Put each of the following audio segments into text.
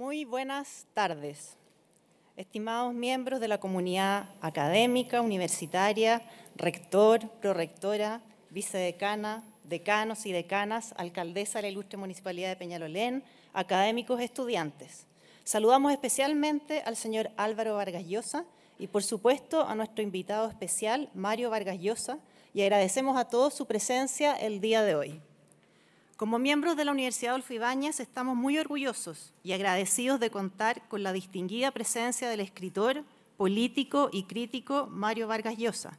Muy buenas tardes, estimados miembros de la comunidad académica, universitaria, rector, prorectora, vicedecana, decanos y decanas, alcaldesa de la ilustre Municipalidad de Peñalolén, académicos, estudiantes. Saludamos especialmente al señor Álvaro Vargas y, por supuesto, a nuestro invitado especial, Mario Vargas y agradecemos a todos su presencia el día de hoy. Como miembros de la Universidad Adolfo estamos muy orgullosos y agradecidos de contar con la distinguida presencia del escritor, político y crítico Mario Vargas Llosa,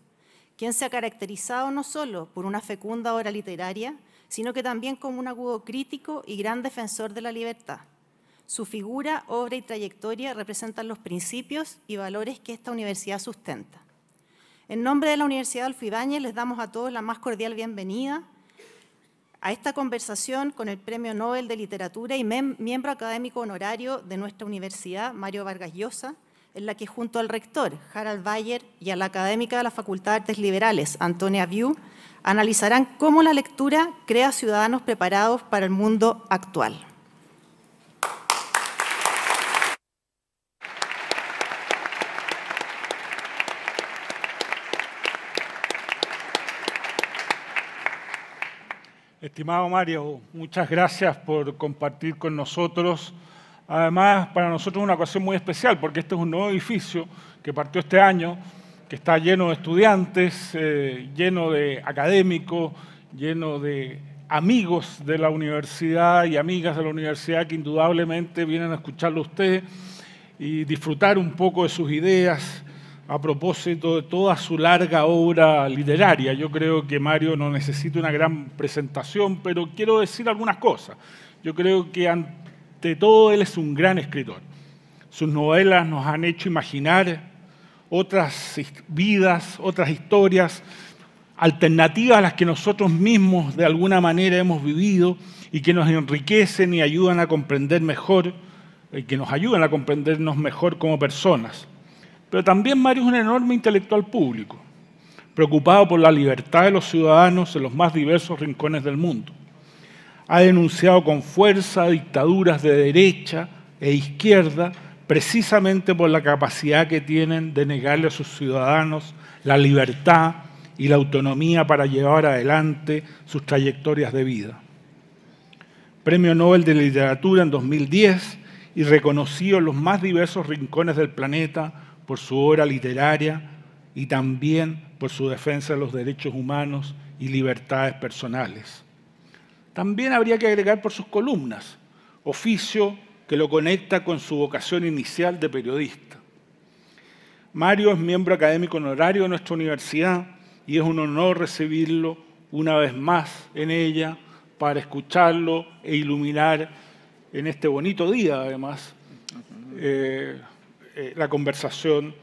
quien se ha caracterizado no solo por una fecunda obra literaria, sino que también como un agudo crítico y gran defensor de la libertad. Su figura, obra y trayectoria representan los principios y valores que esta universidad sustenta. En nombre de la Universidad Ibáñez les damos a todos la más cordial bienvenida a esta conversación con el Premio Nobel de Literatura y miembro académico honorario de nuestra universidad, Mario Vargas Llosa, en la que junto al rector, Harald Bayer, y a la académica de la Facultad de Artes Liberales, Antonia View, analizarán cómo la lectura crea ciudadanos preparados para el mundo actual. Estimado Mario, muchas gracias por compartir con nosotros. Además, para nosotros es una ocasión muy especial porque este es un nuevo edificio que partió este año, que está lleno de estudiantes, eh, lleno de académicos, lleno de amigos de la universidad y amigas de la universidad que indudablemente vienen a escucharlo a usted y disfrutar un poco de sus ideas a propósito de toda su larga obra literaria. Yo creo que Mario no necesita una gran presentación, pero quiero decir algunas cosas. Yo creo que ante todo él es un gran escritor. Sus novelas nos han hecho imaginar otras vidas, otras historias, alternativas a las que nosotros mismos de alguna manera hemos vivido y que nos enriquecen y ayudan a comprender mejor, y que nos ayudan a comprendernos mejor como personas. Pero también Mario es un enorme intelectual público, preocupado por la libertad de los ciudadanos en los más diversos rincones del mundo. Ha denunciado con fuerza dictaduras de derecha e izquierda precisamente por la capacidad que tienen de negarle a sus ciudadanos la libertad y la autonomía para llevar adelante sus trayectorias de vida. Premio Nobel de Literatura en 2010 y reconocido en los más diversos rincones del planeta por su obra literaria y también por su defensa de los derechos humanos y libertades personales. También habría que agregar por sus columnas, oficio que lo conecta con su vocación inicial de periodista. Mario es miembro académico honorario de nuestra universidad y es un honor recibirlo una vez más en ella para escucharlo e iluminar en este bonito día, además, eh, eh, la conversación,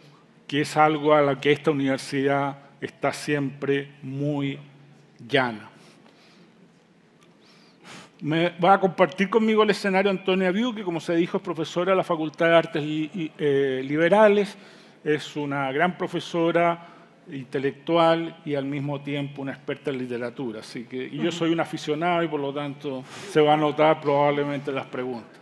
que es algo a la que esta universidad está siempre muy llana. Me va a compartir conmigo el escenario Antonia Viu, que como se dijo es profesora de la Facultad de Artes eh, Liberales, es una gran profesora intelectual y al mismo tiempo una experta en literatura. Así que, y yo soy un aficionado y por lo tanto se va a notar probablemente las preguntas.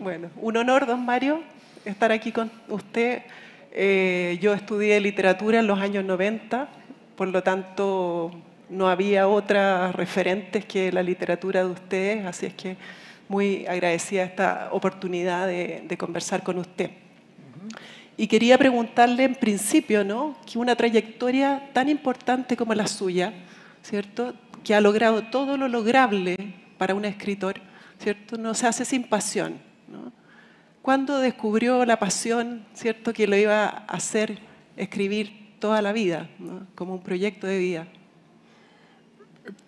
Bueno, un honor, don Mario estar aquí con usted. Eh, yo estudié literatura en los años 90, por lo tanto no había otras referentes que la literatura de ustedes, así es que muy agradecida esta oportunidad de, conversar con usted. Y quería preguntarle en principio, ¿no? Que una trayectoria tan importante como la suya, ¿cierto? Que ha logrado todo lo lograble para un escritor, ¿cierto? No se hace sin pasión, ¿no? ¿Cuándo descubrió la pasión, ¿cierto? Que lo iba a hacer escribir toda la vida, como un proyecto de vida.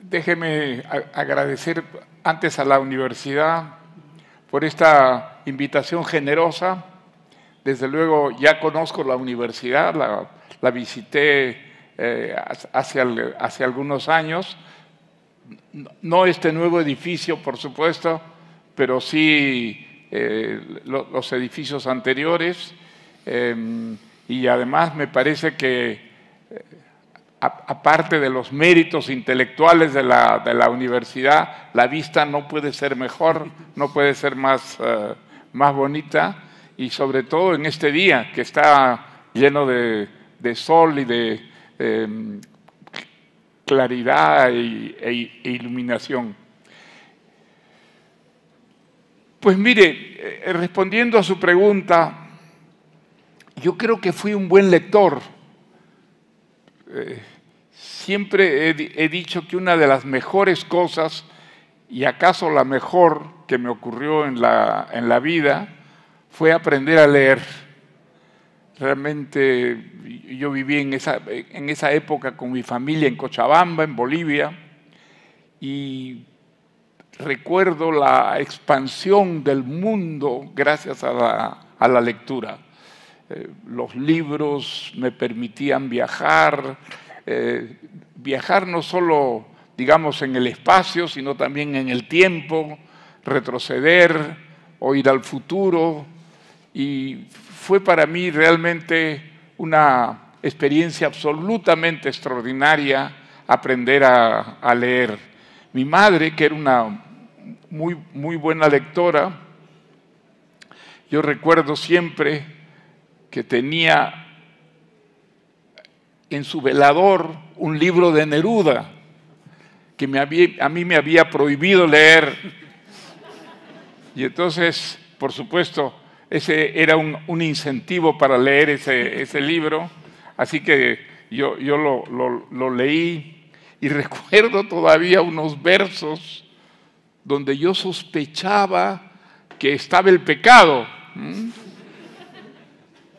Déjeme agradecer antes a la universidad por esta invitación generosa. Desde luego ya conozco la universidad, la, visité eh, hace, algunos años. No este nuevo edificio, por supuesto, pero sí eh, los edificios anteriores em, y además me parece que eh, aparte de los méritos intelectuales de la, universidad, la vista no puede ser mejor, no puede ser más, eh, bonita y sobre todo en este día que está lleno de, sol y de em, claridad e, e iluminación. Pues mire, eh, eh, respondiendo a su pregunta, yo creo que fui un buen lector. Eh, siempre he, dicho que una de las mejores cosas, y acaso la mejor que me ocurrió en la, en la vida, fue aprender a leer. Realmente yo viví en esa, en esa época con mi familia en Cochabamba, en Bolivia, y recuerdo la expansión del mundo gracias a la, lectura. Eh, los libros me permitían viajar, eh, viajar no solo, digamos, en el espacio, sino también en el tiempo, retroceder o ir al futuro. Y fue para mí realmente una experiencia absolutamente extraordinaria aprender a leer. Mi madre, que era una muy, muy buena lectora. Yo recuerdo siempre que tenía en su velador un libro de Neruda que me había, a mí me había prohibido leer. Y entonces, por supuesto, ese era un, incentivo para leer ese, ese, libro. Así que yo, yo lo, lo leí y recuerdo todavía unos versos donde yo sospechaba que estaba el pecado.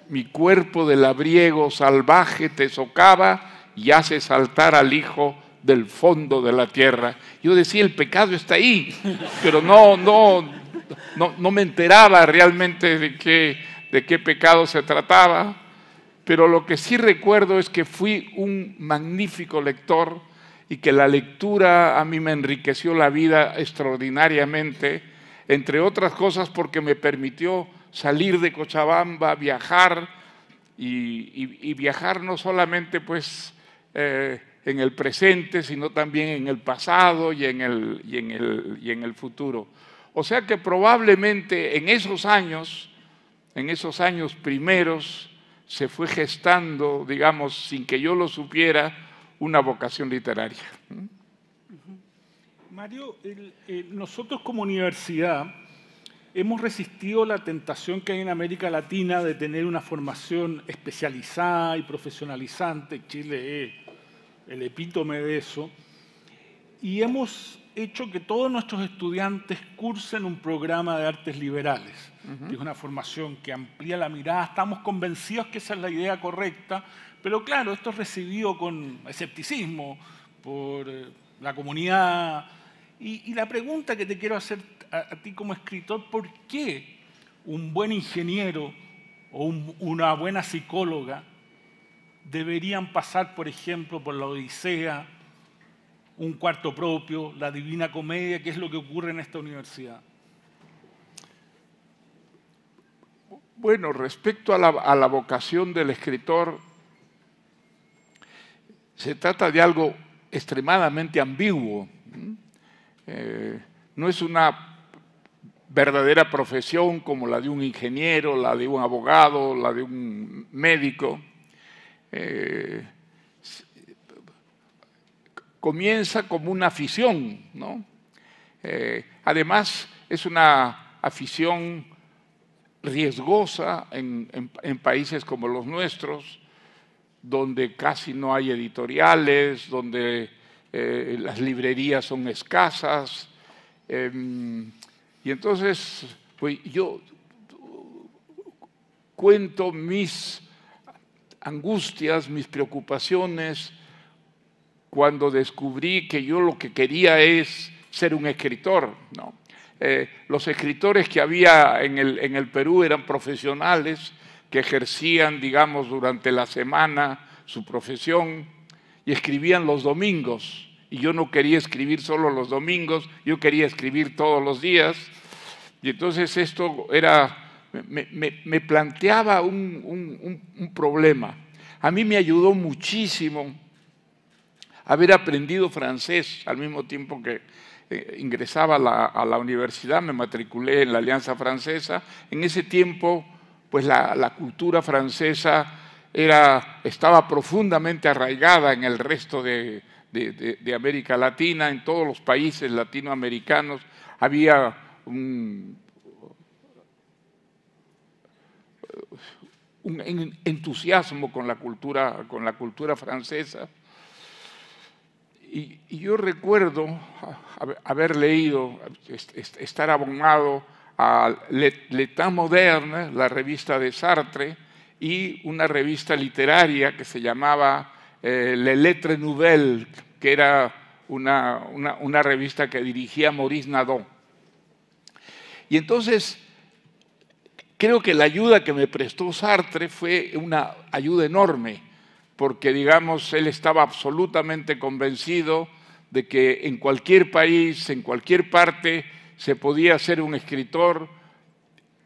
Mi cuerpo de labriego salvaje te socava y hace saltar al hijo del fondo de la tierra. Yo decía, el pecado está ahí, pero no, no, no, me enteraba realmente de de qué pecado se trataba. Pero lo que sí recuerdo es que fui un magnífico lector y que la lectura a mí me enriqueció la vida extraordinariamente, entre otras cosas porque me permitió salir de Cochabamba, viajar y, viajar no solamente pues eh, en el presente, sino también en el pasado y en y en el futuro. O sea que probablemente en esos años, en esos años primeros, se fue gestando, digamos, sin que yo lo supiera, una vocación literaria. Mario, eh, nosotros como universidad hemos resistido la tentación que hay en América Latina de tener una formación especializada y profesionalizante. Chile es el epítome de eso. Y hemos hecho que todos nuestros estudiantes cursen un programa de artes liberales, es una formación que amplía la mirada. Estamos convencidos que esa es la idea correcta pero claro, esto es recibido con escepticismo por eh, la comunidad. Y, la pregunta que te quiero hacer a, ti como escritor, ¿por qué un buen ingeniero o una buena psicóloga deberían pasar, por ejemplo, por la Odisea, un cuarto propio, la Divina Comedia, ¿Qué es lo que ocurre en esta universidad? Bueno, respecto a la vocación del escritor, se trata de algo extremadamente ambiguo. Eh, no es una verdadera profesión como la de un ingeniero, la de un abogado, la de un médico. Eh, comienza como una afición, ¿no? Eh, además, es una afición riesgosa en países como los nuestros, donde casi no hay editoriales, donde eh, las librerías son escasas. Em, y entonces, pues, yo cuento mis angustias, mis preocupaciones, cuando descubrí que yo lo que quería es ser un escritor. Eh, los escritores que había en el Perú eran profesionales, que ejercían, digamos, durante la semana su profesión y escribían los domingos. Y yo no quería escribir solo los domingos, yo quería escribir todos los días. Y entonces esto era, me, planteaba un, problema. A mí me ayudó muchísimo haber aprendido francés al mismo tiempo que, eh, ingresaba a la, universidad, me matriculé en la Alianza Francesa. En ese tiempo pues la, cultura francesa estaba profundamente arraigada en el resto de, América Latina, en todos los países latinoamericanos. Había un, entusiasmo con la cultura, con la cultura francesa. Y, y yo recuerdo haber leído, estar abonado a L'État Moderne, la revista de Sartre, y una revista literaria que se llamaba eh, Le Lettre Nouvelle, que era una, revista que dirigía Maurice Nadeau. Y entonces, creo que la ayuda que me prestó Sartre fue una ayuda enorme, porque, digamos, él estaba absolutamente convencido de que en cualquier país, en cualquier parte, se podía ser un escritor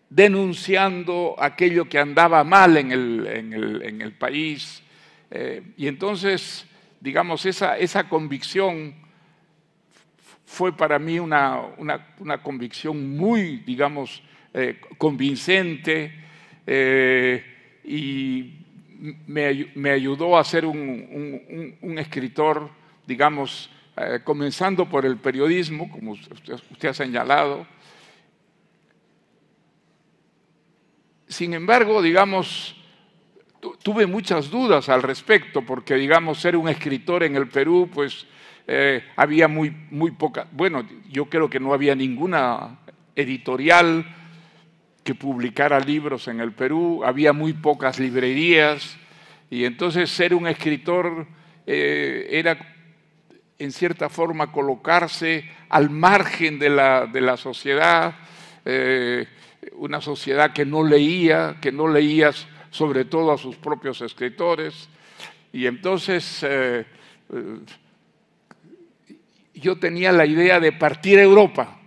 denunciando aquello que andaba mal en el, país. Eh, y entonces, digamos, esa, esa convicción fue para mí una, convicción muy, digamos, eh, convincente eh, y me, ayudó a ser un escritor, digamos, eh, comenzando por el periodismo, como usted, ha señalado. Sin embargo, digamos, tuve muchas dudas al respecto, porque, digamos, ser un escritor en el Perú, pues eh, había muy, muy poca, bueno, yo creo que no había ninguna editorial que publicara libros en el Perú, había muy pocas librerías, y entonces ser un escritor eh, era en cierta forma, colocarse al margen de la, sociedad, eh, una sociedad que no leía, que no leía sobre todo a sus propios escritores. Y entonces eh, yo tenía la idea de partir a Europa,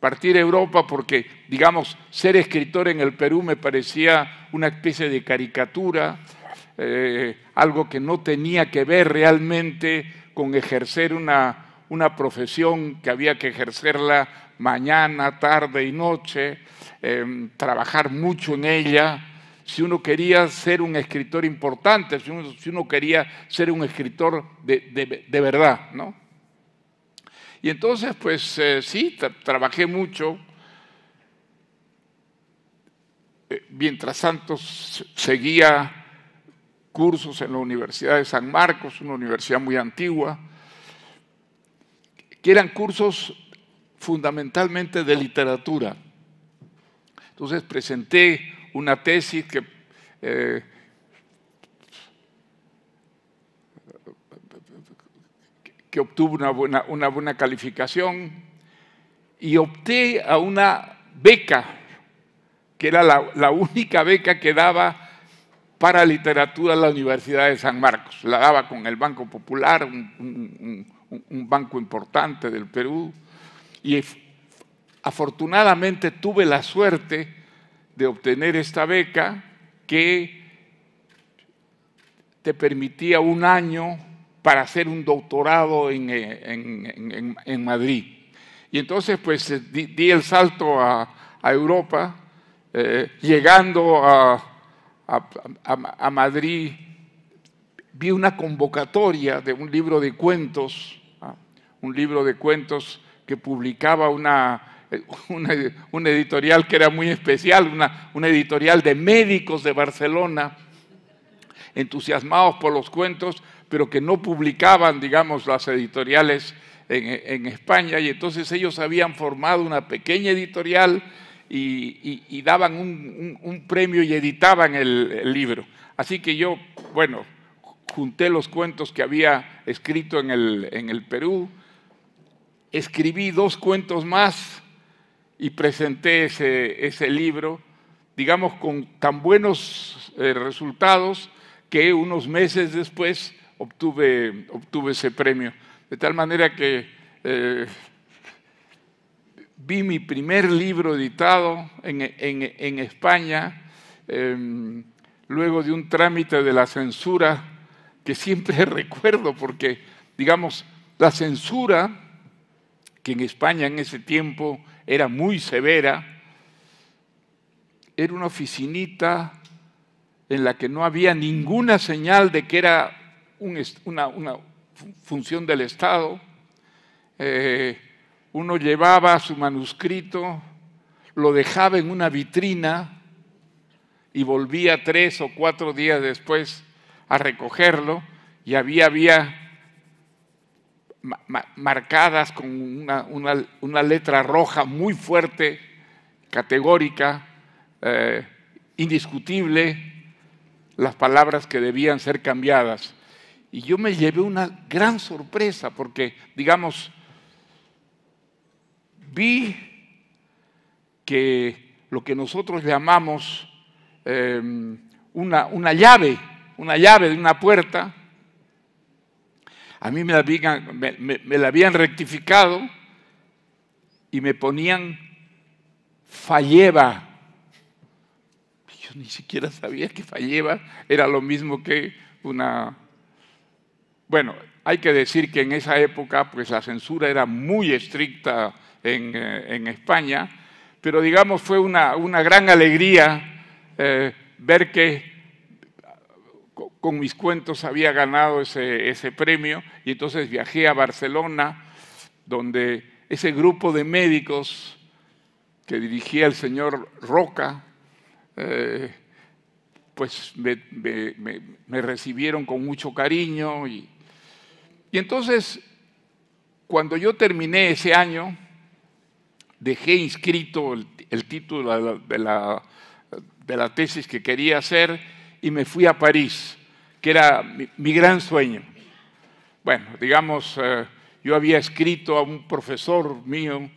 partir a Europa porque, digamos, ser escritor en el Perú me parecía una especie de caricatura, eh, algo que no tenía que ver realmente con ejercer una, una profesión que había que ejercerla mañana, tarde y noche, em, trabajar mucho en ella. Si uno quería ser un escritor importante, si uno, si uno quería ser un escritor de, verdad, ¿no? Y entonces, pues eh, sí, trabajé mucho. Eh, mientras Santos seguía cursos en la Universidad de San Marcos, una universidad muy antigua, que eran cursos fundamentalmente de literatura. Entonces presenté una tesis que eh, que obtuvo una buena, una buena calificación y opté a una beca, que era la única beca que daba para literatura en la Universidad de San Marcos. La daba con el Banco Popular, un, banco importante del Perú. Y afortunadamente tuve la suerte de obtener esta beca que te permitía un año para hacer un doctorado en, eh, Madrid. Y entonces pues di, el salto a, Europa, eh, llegando a, a, Madrid, vi una convocatoria de un libro de cuentos, ah, un libro de cuentos que publicaba una, eh, una, editorial que era muy especial, una, editorial de médicos de Barcelona, entusiasmados por los cuentos, pero que no publicaban, digamos, las editoriales en España, y entonces ellos habían formado una pequeña editorial y, daban un, premio y editaban el, libro. Así que yo, bueno, junté los cuentos que había escrito en el, en el, Perú, escribí dos cuentos más y presenté ese, ese libro, digamos, con tan buenos eh, resultados que unos meses después obtuve, obtuve ese premio. De tal manera que eh, vi mi primer libro editado en, España, em, luego de un trámite de la censura que siempre recuerdo, porque, digamos, la censura, que en España en ese tiempo era muy severa, era una oficinita en la que no había ninguna señal de que era una, función del Estado. Eh, uno llevaba su manuscrito, lo dejaba en una vitrina y volvía tres o cuatro días después a recogerlo y había, marcadas con una, letra roja muy fuerte, categórica, eh, indiscutible, las palabras que debían ser cambiadas. Y yo me llevé una gran sorpresa porque, digamos, vi que lo que nosotros llamamos em, una, una, llave, una llave de una puerta, a mí me la habían, me, la habían rectificado y me ponían falleva. Yo ni siquiera sabía que falleva era lo mismo que una... Bueno, hay que decir que en esa época pues, la censura era muy estricta en, eh, España, pero digamos fue una, gran alegría eh, ver que con mis cuentos había ganado ese, premio y entonces viajé a Barcelona, donde ese grupo de médicos que dirigía el señor Roca, eh, pues me, me, recibieron con mucho cariño y y entonces, cuando yo terminé ese año, dejé inscrito el, título de la, tesis que quería hacer y me fui a París, que era mi, gran sueño. Bueno, digamos, eh, yo había escrito a un profesor mío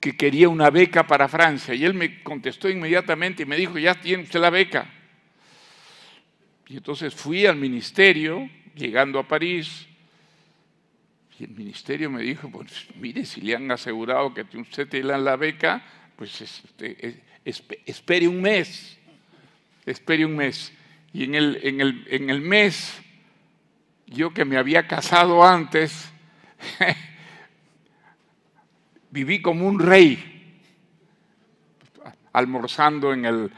que quería una beca para Francia y él me contestó inmediatamente y me dijo, ya tiene usted la beca. Y entonces fui al ministerio, llegando a París, y el ministerio me dijo, pues mire, si le han asegurado que usted te dan la beca, pues este, espere un mes, espere un mes. Y en el, en el, mes, yo que me había casado antes, viví como un rey, almorzando en el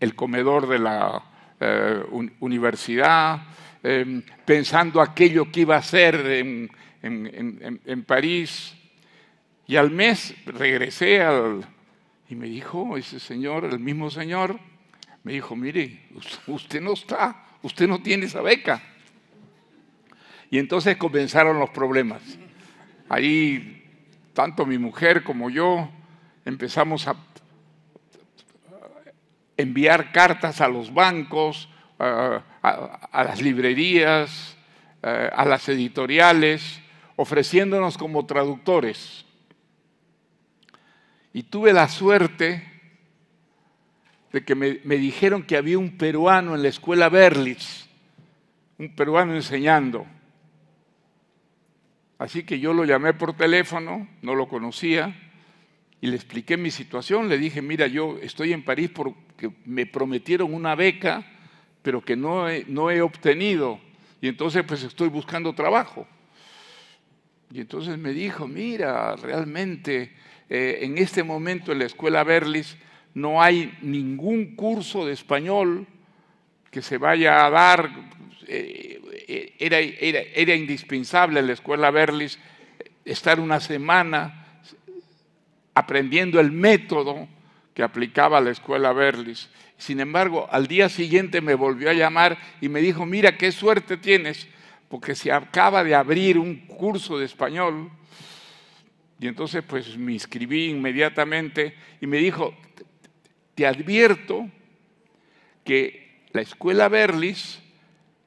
el, comedor de la eh, universidad, em, pensando aquello que iba a hacer en, en París. Y al mes regresé al, y me dijo ese señor, el mismo señor, me dijo, mire, usted no está, usted no tiene esa beca. Y entonces comenzaron los problemas. Ahí tanto mi mujer como yo empezamos a enviar cartas a los bancos, a, las librerías, eh, a, las editoriales, ofreciéndonos como traductores. Y tuve la suerte de que me, dijeron que había un peruano en la escuela Berlitz, un peruano enseñando. Así que yo lo llamé por teléfono, no lo conocía, y le expliqué mi situación. Le dije, mira, yo estoy en París por, que me prometieron una beca, pero que no he, obtenido. Y entonces pues estoy buscando trabajo. Y entonces me dijo, mira, realmente eh, en este momento en la escuela Berlis no hay ningún curso de español que se vaya a dar. Eh, eh, era, era, era indispensable en la escuela Berlis estar una semana aprendiendo el método que aplicaba a la escuela Berlis. Sin embargo, al día siguiente me volvió a llamar y me dijo, mira, qué suerte tienes, porque se acaba de abrir un curso de español. Y entonces pues me inscribí inmediatamente y me dijo, te advierto que la escuela Berlis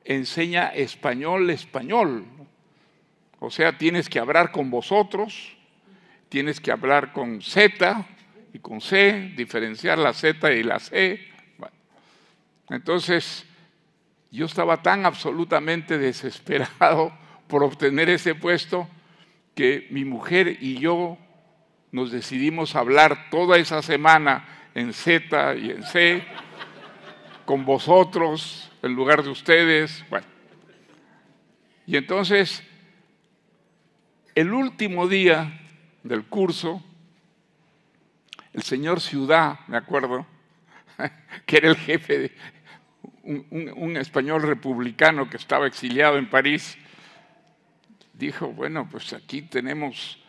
enseña español, español. O sea, tienes que hablar con vosotros, tienes que hablar con Z, y con C, diferenciar la Z y la C. entonces, yo estaba tan absolutamente desesperado por obtener ese puesto que mi mujer y yo nos decidimos hablar toda esa semana en Z y en C, con vosotros en lugar de ustedes. Bueno. Y entonces, el último día del curso, el señor Ciudad, me acuerdo, que era el jefe de un, español republicano que estaba exiliado en París, dijo, bueno, pues aquí tenemos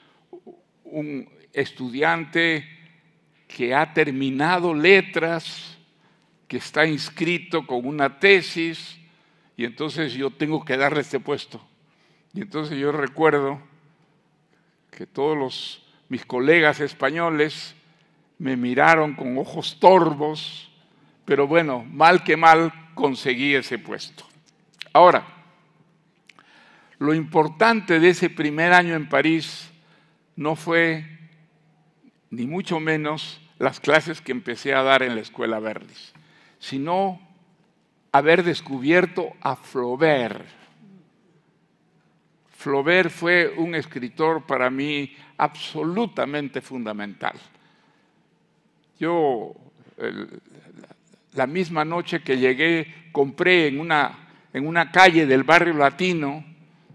un estudiante que ha terminado letras, que está inscrito con una tesis, y entonces yo tengo que darle este puesto. Y entonces yo recuerdo que todos mis colegas españoles me miraron con ojos torvos, pero bueno, mal que mal conseguí ese puesto. Ahora, lo importante de ese primer año en París no fue ni mucho menos las clases que empecé a dar en la escuela Verdes, sino haber descubierto a Flaubert. Flaubert fue un escritor para mí absolutamente fundamental. Yo la misma noche que llegué compré en una, calle del barrio latino,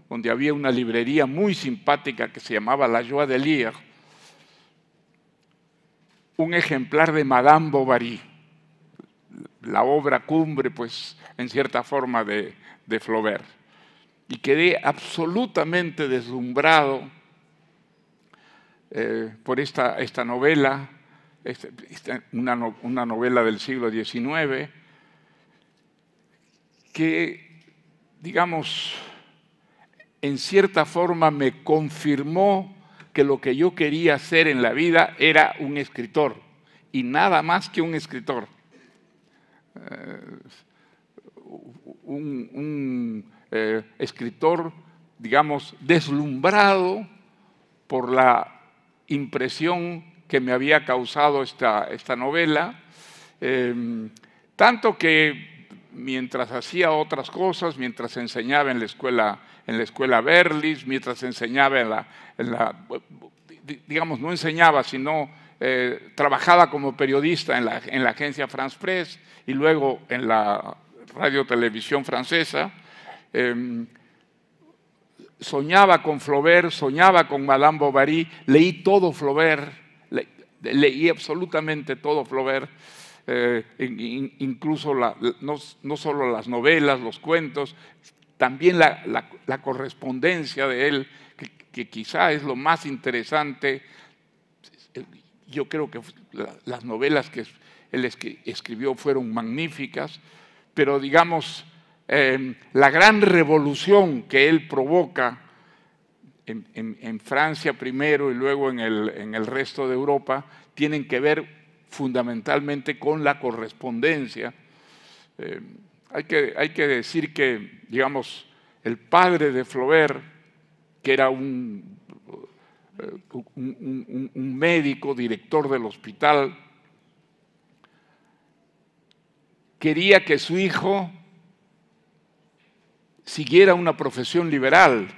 donde había una librería muy simpática que se llamaba La Joie de Lire, un ejemplar de Madame Bovary, la obra cumbre, pues, en cierta forma de, de Flaubert. Y quedé absolutamente deslumbrado eh, por esta novela, este, una, novela del siglo XIX, que, digamos, en cierta forma me confirmó que lo que yo quería hacer en la vida era un escritor, y nada más que un escritor. Eh, un, eh, escritor, digamos, deslumbrado por la impresión que me había causado esta, esta novela, em, tanto que mientras hacía otras cosas, mientras enseñaba en la escuela, en la escuela Berlis, mientras enseñaba en la, digamos, no enseñaba, sino eh, trabajaba como periodista en la, agencia France Press y luego en la radio-televisión francesa. Em, soñaba con Flaubert, soñaba con Madame Bovary, leí todo Flaubert, leí absolutamente todo Flaubert, eh, incluso no, no, solo las novelas, los cuentos, también la, correspondencia de él, que, quizá es lo más interesante. Yo creo que las novelas que él escribió fueron magníficas, pero digamos, eh, la gran revolución que él provoca en, Francia primero y luego en el, resto de Europa, tienen que ver fundamentalmente con la correspondencia. Eh, hay, que, decir que, digamos, el padre de Flaubert, que era eh, un, médico, director del hospital, quería que su hijo siguiera una profesión liberal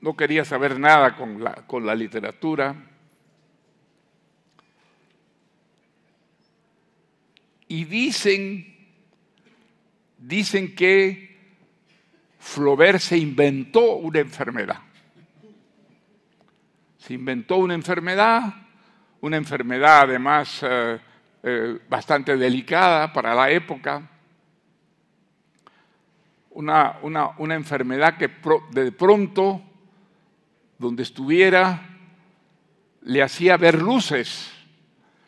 no, quería saber nada con la, literatura. Y dicen, dicen que Flaubert se inventó una enfermedad. Se inventó una enfermedad, una enfermedad además eh, eh, bastante delicada para la época. una, enfermedad que de pronto donde estuviera, le hacía ver luces,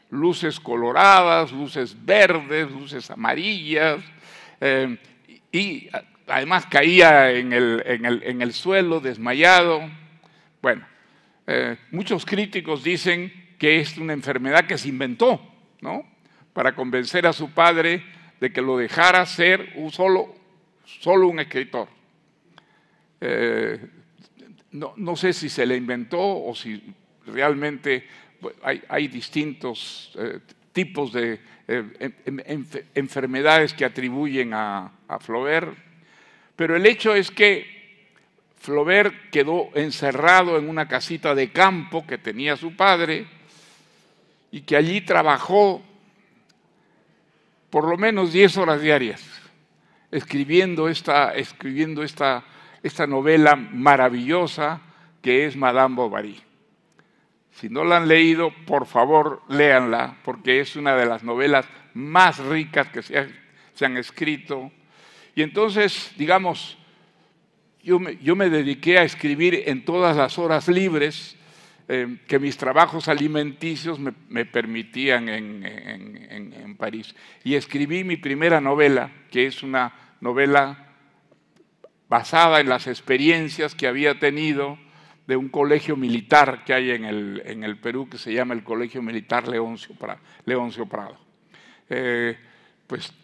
luces coloradas, luces verdes, luces amarillas, eh, y además caía en el, suelo desmayado. Bueno, eh, muchos críticos dicen que es una enfermedad que se inventó, ¿no? Para convencer a su padre de que lo dejara ser un solo, solo un escritor. Eh, no, sé si se le inventó o si realmente pues, hay, distintos eh, tipos de eh, em, em, enfermedades que atribuyen a, Flaubert, pero el hecho es que Flaubert quedó encerrado en una casita de campo que tenía su padre y que allí trabajó por lo menos 10 horas diarias escribiendo esta, escribiendo esta esta novela maravillosa que es Madame Bovary. Si no la han leído, por favor, léanla, porque es una de las novelas más ricas que se, han escrito. Y entonces, digamos, yo me, dediqué a escribir en todas las horas libres eh, que mis trabajos alimenticios me, permitían en París. Y escribí mi primera novela, que es una novela basada en las experiencias que había tenido de un colegio militar que hay en el, en el Perú que se llama el Colegio Militar Leoncio Prado. Eh, pues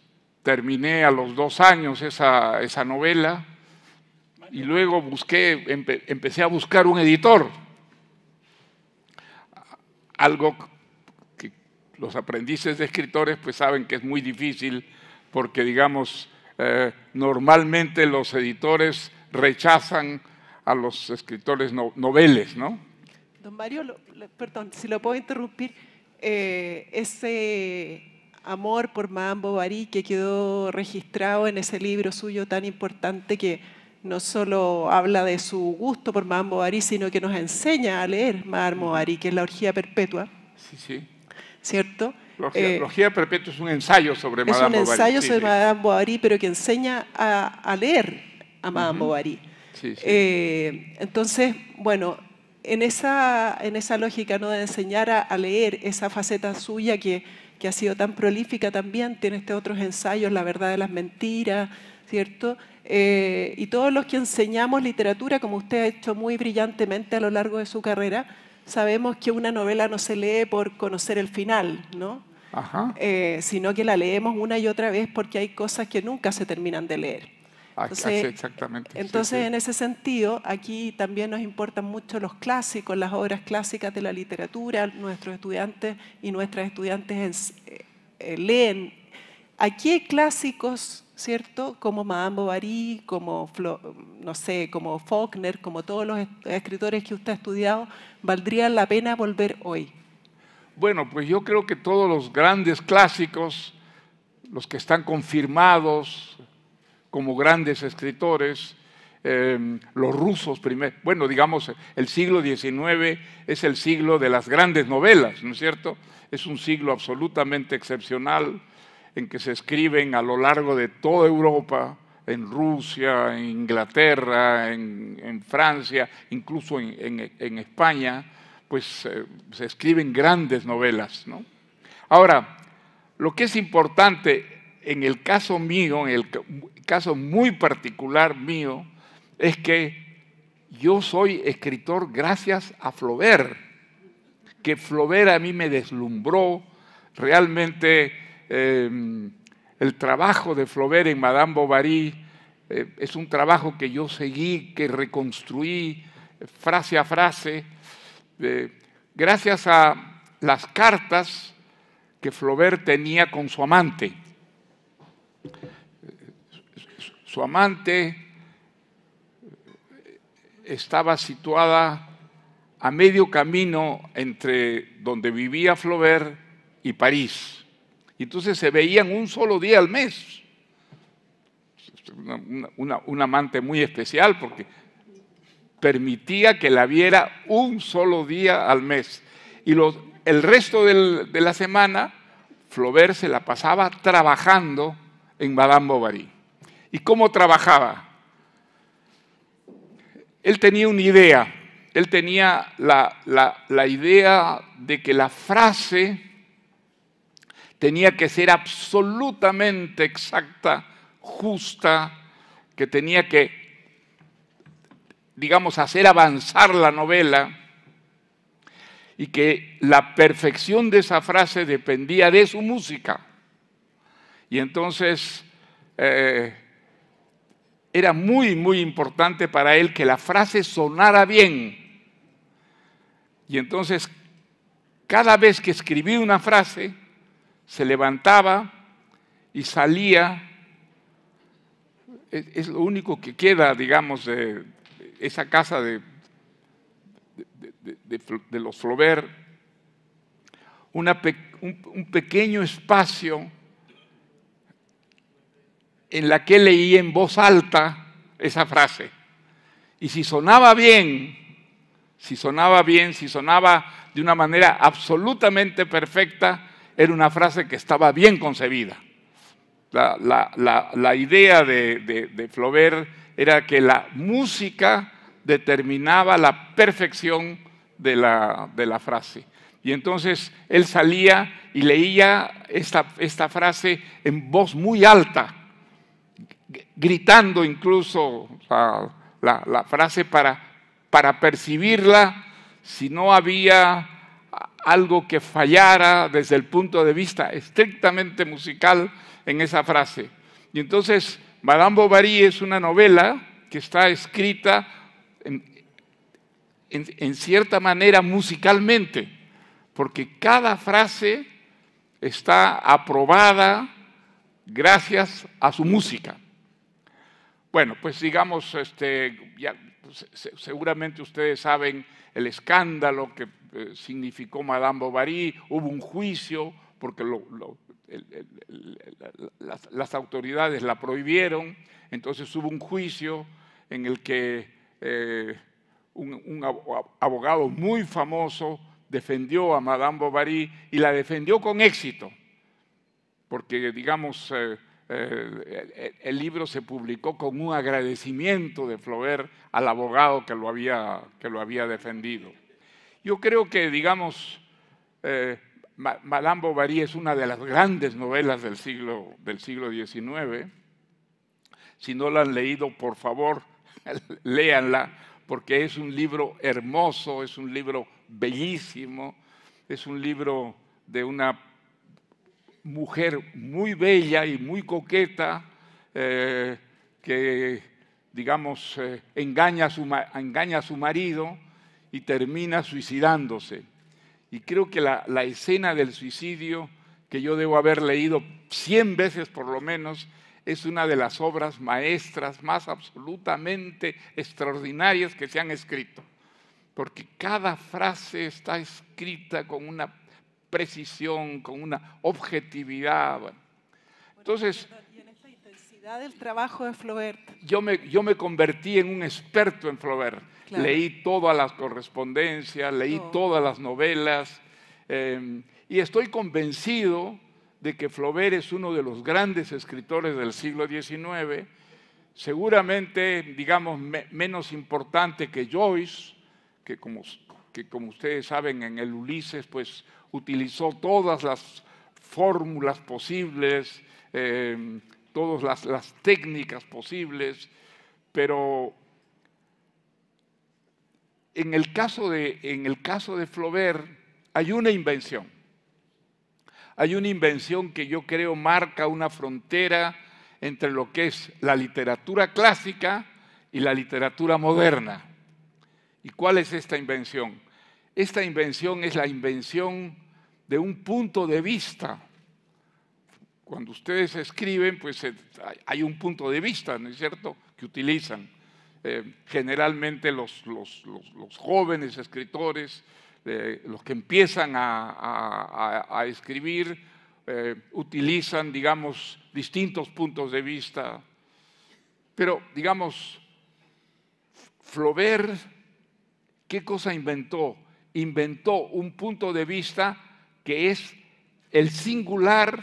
terminé a los dos años esa, novela y luego busqué, empecé a buscar un editor. Algo que los aprendices de escritores pues saben que es muy difícil porque digamos eh, normalmente los editores rechazan a los escritores noveles, ¿no? Don Mario, perdón, si lo puedo interrumpir, eh, ese amor por Madame Bovary que quedó registrado en ese libro suyo tan importante que no solo habla de su gusto por Madame Bovary, sino que nos enseña a leer Madame Bovary, que es la orgía perpetua. Sí, sí. ¿Cierto? Logía, eh, Perpetua es un ensayo sobre Madame Bovary. Es un ensayo sobre Madame Bovary, pero que enseña a, leer a Madame Bovary. Eh, entonces, bueno, en esa, en esa lógica ¿no? de enseñar a, leer esa faceta suya que, que, ha sido tan prolífica también, tiene este otros ensayos, La verdad de las mentiras, ¿cierto? Eh, y todos los que enseñamos literatura, como usted ha hecho muy brillantemente a lo largo de su carrera, sabemos que una novela no se lee por conocer el final, ¿no? Eh, sino que la leemos una y otra vez porque hay cosas que nunca se terminan de leer. Ah, entonces, exactamente. Entonces, en ese sentido, aquí también nos importan mucho los clásicos, las obras clásicas de la literatura. Nuestros estudiantes y nuestras estudiantes eh, leen. Aquí hay clásicos, ¿cierto? Como Madame Bovary, como, no sé, como Faulkner, como todos los escritores que usted ha estudiado, valdrían la pena volver hoy. Bueno, pues yo creo que todos los grandes clásicos, los que están confirmados como grandes escritores, em, los rusos primero, bueno, digamos, el siglo XIX es el siglo de las grandes novelas, ¿no es cierto? Es un siglo absolutamente excepcional en que se escriben a lo largo de toda Europa, en Rusia, en Inglaterra, en, Francia, incluso en España, pues eh, se escriben grandes novelas. ¿no? Ahora, lo que es importante en el caso mío, en el caso muy particular mío, es que yo soy escritor gracias a Flaubert, que Flaubert a mí me deslumbró realmente em, el trabajo de Flaubert en Madame Bovary. Eh, es un trabajo que yo seguí, que reconstruí frase a frase eh, gracias a las cartas que Flaubert tenía con su amante. Su amante estaba situada a medio camino entre donde vivía Flaubert y París. Entonces se veían un solo día al mes. un amante muy especial porque permitía que la viera un solo día al mes. Y el resto de la semana, Flaubert se la pasaba trabajando en Madame Bovary. ¿Y cómo trabajaba? Él tenía una idea, él tenía la idea de que la frase tenía que ser absolutamente exacta, justa, que tenía que digamos, hacer avanzar la novela y que la perfección de esa frase dependía de su música. Y entonces eh, era muy, muy importante para él que la frase sonara bien. Y entonces cada vez que escribía una frase, se levantaba y salía. es lo único que queda, digamos, de, esa casa de, los Flaubert, un, pequeño espacio en la que leí en voz alta esa frase. Y si sonaba bien, si sonaba bien, si sonaba de una manera absolutamente perfecta, era una frase que estaba bien concebida. La, idea de, de, de Flaubert era que la música determinaba la perfección de la, frase. Y entonces él salía y leía esta, esta frase en voz muy alta, gritando incluso la, frase para, para percibirla si no había algo que fallara desde el punto de vista estrictamente musical en esa frase. Y entonces Madame Bovary es una novela que está escrita en, cierta manera musicalmente, porque cada frase está aprobada gracias a su música. Bueno, pues digamos, este, seguramente ustedes saben el escándalo que eh, significó Madame Bovary, hubo un juicio porque lo, las, autoridades la prohibieron, entonces hubo un juicio en el que eh, un, abogado muy famoso defendió a Madame Bovary y la defendió con éxito, porque digamos, eh, eh, el libro se publicó con un agradecimiento de Flaubert al abogado que lo había, que lo había defendido. Yo creo que, digamos, Madame Bovary es una de las grandes novelas del siglo, del siglo XIX. Si no la han leído, por favor, léanla, porque es un libro hermoso, es un libro bellísimo, es un libro de una mujer muy bella y muy coqueta eh, que, digamos, eh, engaña, engaña a su marido y termina suicidándose y creo que la, escena del suicidio, que yo debo haber leído 100 veces por lo menos, es una de las obras maestras más absolutamente extraordinarias que se han escrito, porque cada frase está escrita con una precisión, con una objetividad. Entonces, y en intensidad del trabajo de Flaubert. Yo me, yo me convertí en un experto en Flaubert. Leí todas las correspondencias, leí todas las novelas em, y estoy convencido de que Flaubert es uno de los grandes escritores del siglo XIX, seguramente, digamos, menos importante que Joyce, que como, ustedes saben en el Ulises, pues utilizó todas las fórmulas posibles, em, todas las técnicas posibles, pero en el caso de, en el caso de Flaubert hay una invención. Hay una invención que yo creo marca una frontera entre lo que es la literatura clásica y la literatura moderna. ¿Y cuál es esta invención? Esta invención es la invención de un punto de vista. Cuando ustedes escriben, pues hay un punto de vista, ¿no es cierto?, que utilizan. Eh, generalmente los, jóvenes escritores, eh, los que empiezan a, escribir, eh, utilizan, digamos, distintos puntos de vista. Pero, digamos, Flaubert, ¿qué cosa inventó? Inventó un punto de vista que es el singular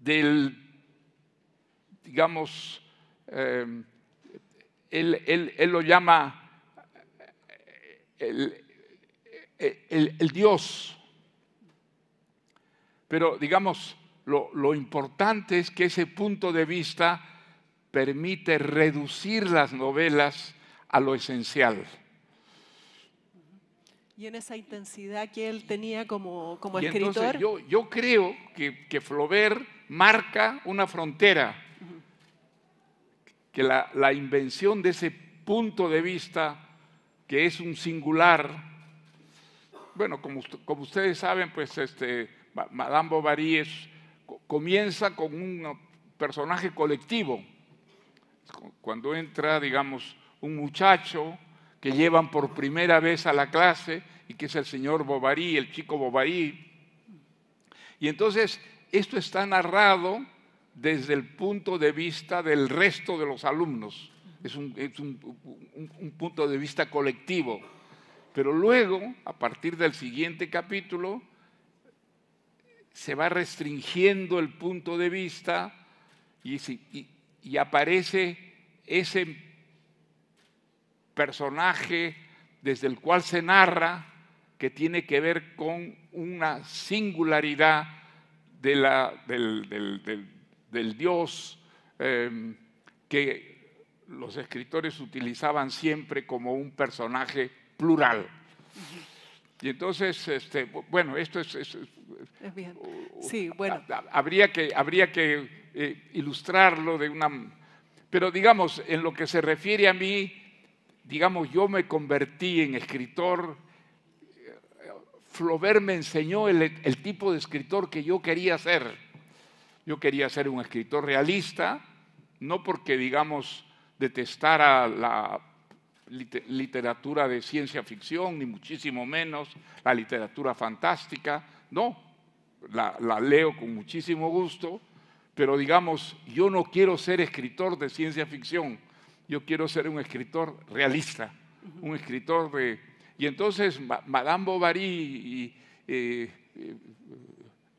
del digamos, eh, él, lo llama eh, eh, el, Dios. Pero digamos, lo, importante es que ese punto de vista permite reducir las novelas a lo esencial. Y en esa intensidad que él tenía como, escritor. yo, creo que, que Flaubert marca una frontera que la, invención de ese punto de vista, que es un singular, bueno, como, ustedes saben, pues este, Madame Bovary comienza con un personaje colectivo. Cuando entra, digamos, un muchacho que llevan por primera vez a la clase y que es el señor Bovary, el chico Bovary. Y entonces esto está narrado desde el punto de vista del resto de los alumnos. Es un, punto de vista colectivo. Pero luego, a partir del siguiente capítulo, se va restringiendo el punto de vista y, y, aparece ese personaje desde el cual se narra que tiene que ver con una singularidad de la, del del Dios em, que los escritores utilizaban siempre como un personaje plural. Y entonces, este, bueno, esto es... Sí, bueno. Habría que, habría que eh, ilustrarlo de una... Pero digamos, en lo que se refiere a mí, digamos, yo me convertí en escritor. Eh, Flaubert me enseñó el tipo de escritor que yo quería ser yo quería ser un escritor realista, no porque, digamos, detestara la literatura de ciencia ficción, ni muchísimo menos la literatura fantástica, no, la, leo con muchísimo gusto, pero digamos, yo no quiero ser escritor de ciencia ficción, yo quiero ser un escritor realista, un escritor de... Y entonces Madame Bovary y eh, eh,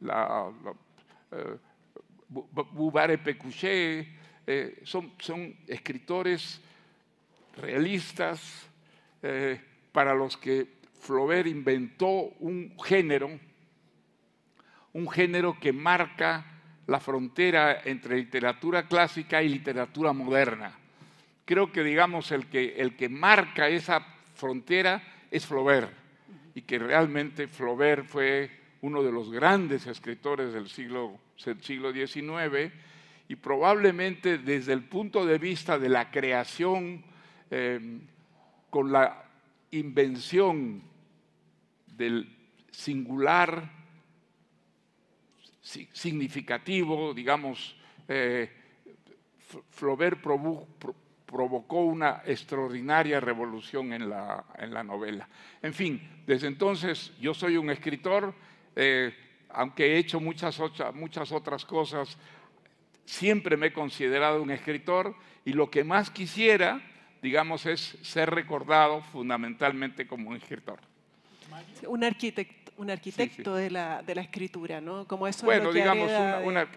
la, eh, Bouvard Pecuché, eh, son, escritores realistas eh, para los que Flaubert inventó un género, un género que marca la frontera entre literatura clásica y literatura moderna. Creo que, digamos, el que, el que marca esa frontera es Flaubert, y que realmente Flaubert fue uno de los grandes escritores del siglo, XIX, y probablemente desde el punto de vista de la creación, em, con la invención del singular significativo, digamos, eh, Flaubert provocó una extraordinaria revolución en la novela. En fin, desde entonces yo soy un escritor, eh, aunque he hecho muchas, muchas otras cosas, siempre me he considerado un escritor y lo que más quisiera, digamos, es ser recordado fundamentalmente como un escritor. Un arquitecto, De, la, escritura, ¿no? Como eso bueno, digamos,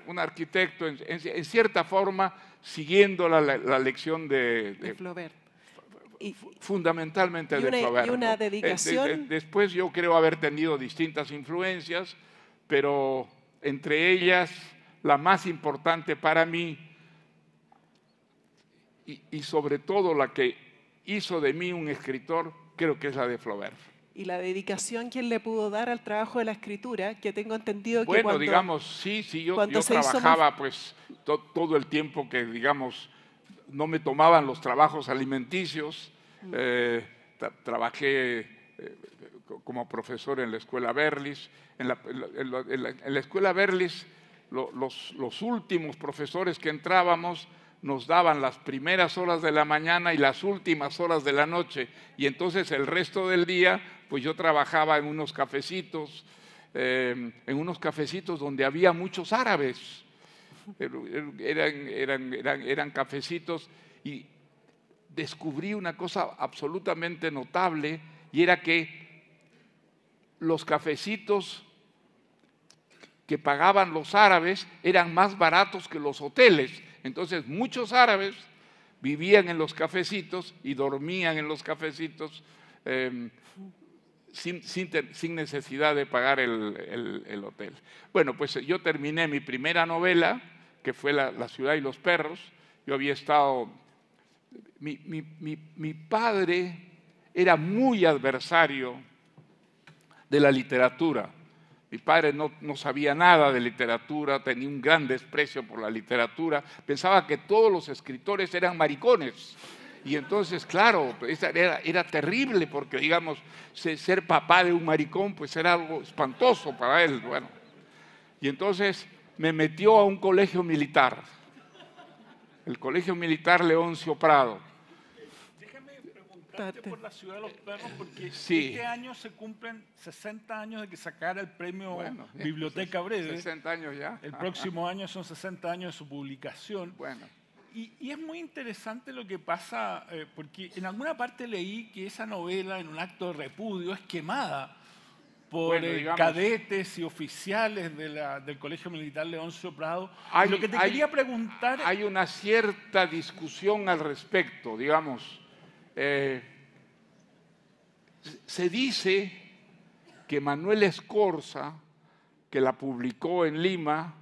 un arquitecto en, cierta forma siguiendo la, lección de, de, de fundamentalmente de Flaubert. Y una dedicación. Eh, después yo creo haber tenido distintas influencias, pero entre ellas la más importante para mí y, sobre todo la que hizo de mí un escritor, creo que es la de Flaubert. Y la dedicación quien le pudo dar al trabajo de la escritura, que tengo entendido que bueno, digamos, sí, sí, yo, trabajaba pues todo el tiempo que, digamos, no me tomaban los trabajos alimenticios, eh, trabajé eh, como profesor en la escuela Berlis. En la, escuela Berlis, los, últimos profesores que entrábamos nos daban las primeras horas de la mañana y las últimas horas de la noche. Y entonces el resto del día, pues yo trabajaba en unos cafecitos, em, en unos cafecitos donde había muchos árabes. Eh, eran, eran, eran, eran cafecitos y descubrí una cosa absolutamente notable y era que los cafecitos que pagaban los árabes eran más baratos que los hoteles. Entonces muchos árabes vivían en los cafecitos y dormían en los cafecitos em, sin, necesidad de pagar el, hotel. Bueno, pues eh, yo terminé mi primera novela, que fue la, la ciudad y los perros. Yo había estado mi, padre era muy adversario de la literatura. Mi padre no, sabía nada de literatura, tenía un gran desprecio por la literatura, pensaba que todos los escritores eran maricones. Y entonces, claro, pues, era, terrible porque, digamos, ser papá de un maricón, pues era algo espantoso para él. Bueno. Y entonces me metió a un colegio militar el Colegio Militar Leoncio Prado. Déjame preguntarte por la Ciudad de los Perros, porque sí. este año se cumplen 60 años de que sacara el premio Biblioteca pues, Breve. 60 años ya. El próximo año son 60 años de su publicación. Bueno. Y, es muy interesante lo que pasa, eh, porque en alguna parte leí que esa novela, en un acto de repudio, es quemada por eh, cadetes y oficiales del Colegio Militar León Prado. Hay, lo que te quería preguntar... Hay una cierta discusión al respecto, digamos. Eh, se dice que Manuel Escorza, que la publicó en Lima,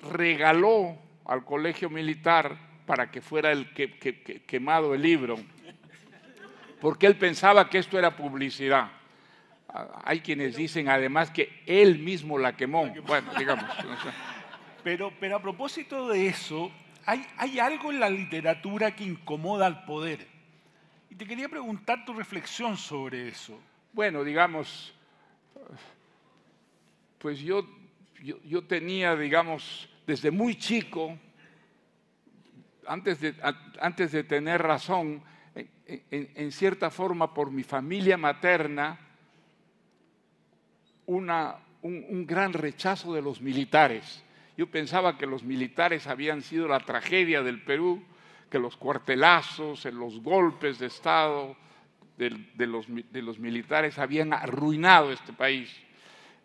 regaló al Colegio Militar para que fuera el quemado el libro porque él pensaba que esto era publicidad. Ah, hay quienes dicen además que él mismo la quemó. Bueno, digamos. Pero, pero a propósito de eso, hay, hay algo en la literatura que incomoda al poder. Y te quería preguntar tu reflexión sobre eso. Bueno, digamos, pues yo, yo, tenía, digamos, desde muy chico, antes antes de tener razón, en, cierta forma por mi familia materna un, gran rechazo de los militares. Yo pensaba que los militares habían sido la tragedia del Perú, que los cuartelazos, los golpes de Estado de, los, militares habían arruinado este país.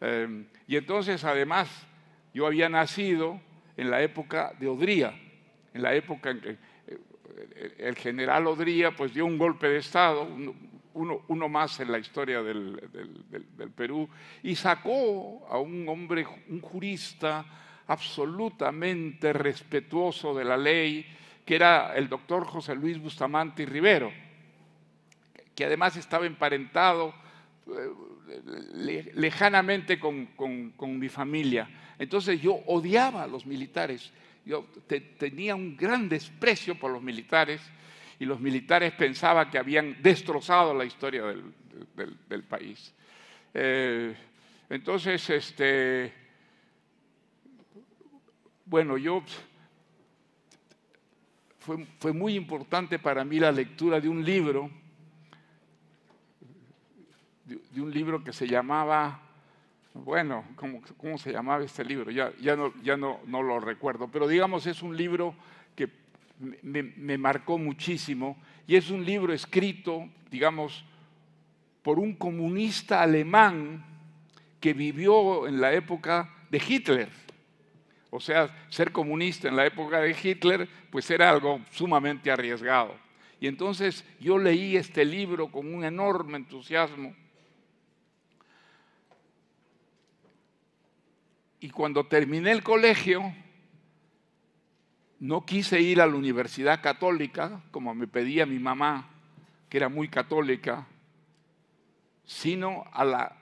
Em, y entonces, además, yo había nacido en la época de Odría, en la época en que el general Odría pues, dio un golpe de Estado, uno, más en la historia del, Perú, y sacó a un hombre, un jurista absolutamente respetuoso de la ley, que era el doctor José Luis Bustamante Rivero, que además estaba emparentado eh, lejanamente con mi familia. Entonces yo odiaba a los militares yo tenía un gran desprecio por los militares y los militares pensaba que habían destrozado la historia del, país. Eh, entonces, este, bueno, yo fue, muy importante para mí la lectura de un libro, de un libro que se llamaba bueno, ¿cómo, se llamaba este libro? Ya, ya, no, ya no, no, lo recuerdo, pero digamos es un libro que me, me marcó muchísimo y es un libro escrito, digamos, por un comunista alemán que vivió en la época de Hitler. O sea, ser comunista en la época de Hitler, pues era algo sumamente arriesgado. Y entonces yo leí este libro con un enorme entusiasmo y cuando terminé el colegio, no quise ir a la universidad católica, como me pedía mi mamá, que era muy católica, sino a la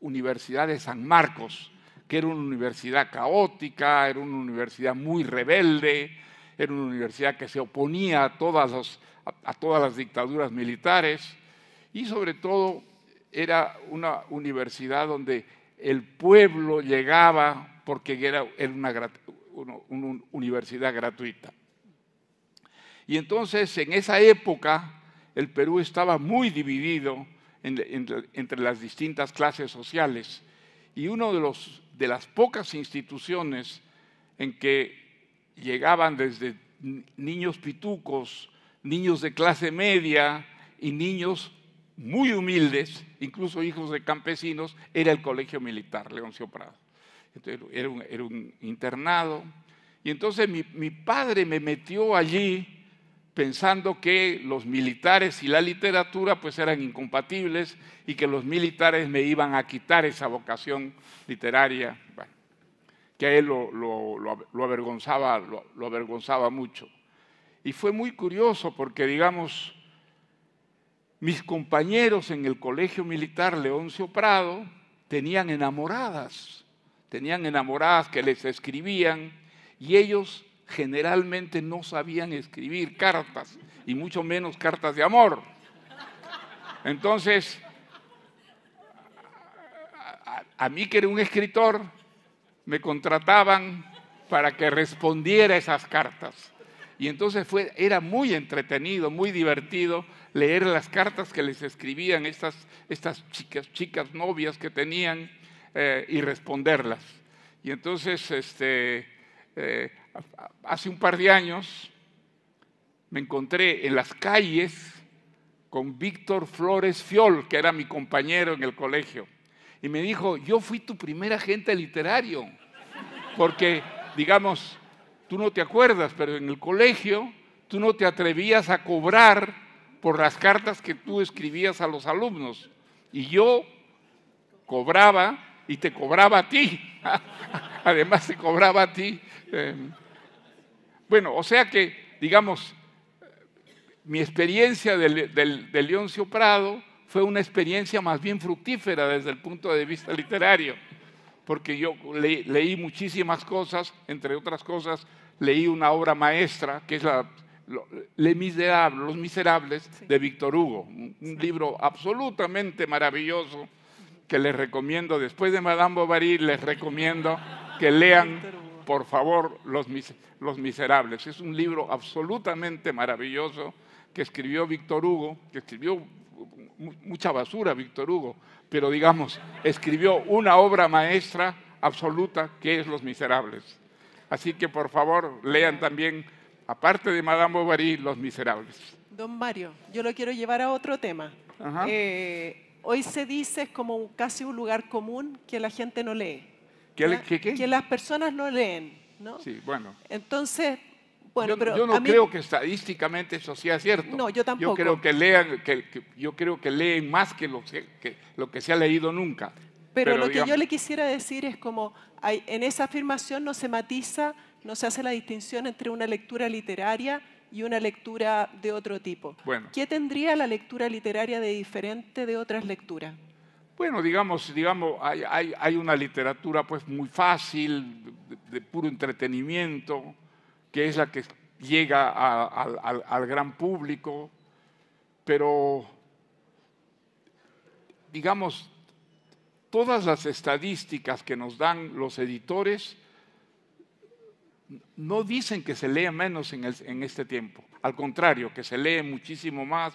Universidad de San Marcos, que era una universidad caótica, era una universidad muy rebelde, era una universidad que se oponía a todas, las dictaduras militares y sobre todo era una universidad donde el pueblo llegaba porque era, una, universidad gratuita. Y entonces en esa época el Perú estaba muy dividido entre las distintas clases sociales y una de, de las pocas instituciones en que llegaban desde niños pitucos, niños de clase media y niños muy humildes, incluso hijos de campesinos, era el colegio militar, Leoncio Prado. era, un, internado. Y entonces mi, padre me metió allí pensando que los militares y la literatura pues eran incompatibles y que los militares me iban a quitar esa vocación literaria, que a él lo, avergonzaba, lo avergonzaba mucho. Y fue muy curioso porque, digamos, mis compañeros en el colegio militar Leoncio Prado tenían enamoradas, tenían enamoradas que les escribían y ellos generalmente no sabían escribir cartas y mucho menos cartas de amor. Entonces, a, a mí que era un escritor, me contrataban para que respondiera esas cartas. Y entonces fue, era muy entretenido, muy divertido leer las cartas que les escribían estas, estas chicas, chicas novias que tenían eh, y responderlas. Y entonces, este, eh, hace un par de años, me encontré en las calles con Víctor Flores Fiol, que era mi compañero en el colegio, y me dijo, yo fui tu primer agente literario, porque, digamos, tú no te acuerdas, pero en el colegio tú no te atrevías a cobrar por las cartas que tú escribías a los alumnos. Y yo cobraba y te cobraba a ti. Además te cobraba a ti. Em, bueno, o sea que, digamos, mi experiencia de Leoncio Prado fue una experiencia más bien fructífera desde el punto de vista literario, porque yo leí muchísimas cosas, entre otras cosas, leí una obra maestra, que es la Miserables, Los Miserables de Víctor Hugo, un libro absolutamente maravilloso que les recomiendo, después de Madame Bovary, les recomiendo que lean, por favor, Los, Los Miserables. Es un libro absolutamente maravilloso que escribió Víctor Hugo, que escribió mucha basura Víctor Hugo, pero digamos, escribió una obra maestra absoluta que es Los Miserables. Así que por favor, lean también aparte de Madame Bovary, Los Miserables. Don Mario, yo lo quiero llevar a otro tema. Eh, hoy se dice, es como casi un lugar común, que la gente no lee. ¿Qué, ¿qué, Que las personas no leen, ¿no? Sí, bueno. Entonces, bueno, yo, pero yo no creo que estadísticamente eso sea cierto. No, yo tampoco. Yo creo que lean, que, yo creo que leen más que lo que, lo que se ha leído nunca. Pero, lo que yo le quisiera decir es como en esa afirmación no se matiza no se hace la distinción entre una lectura literaria y una lectura de otro tipo. ¿Qué tendría la lectura literaria de diferente de otras lecturas? Bueno, digamos, digamos hay, una literatura pues muy fácil, de, puro entretenimiento, que es la que llega al, al gran público, pero digamos, todas las estadísticas que nos dan los editores no dicen que se lee menos en, este tiempo. Al contrario, que se lee muchísimo más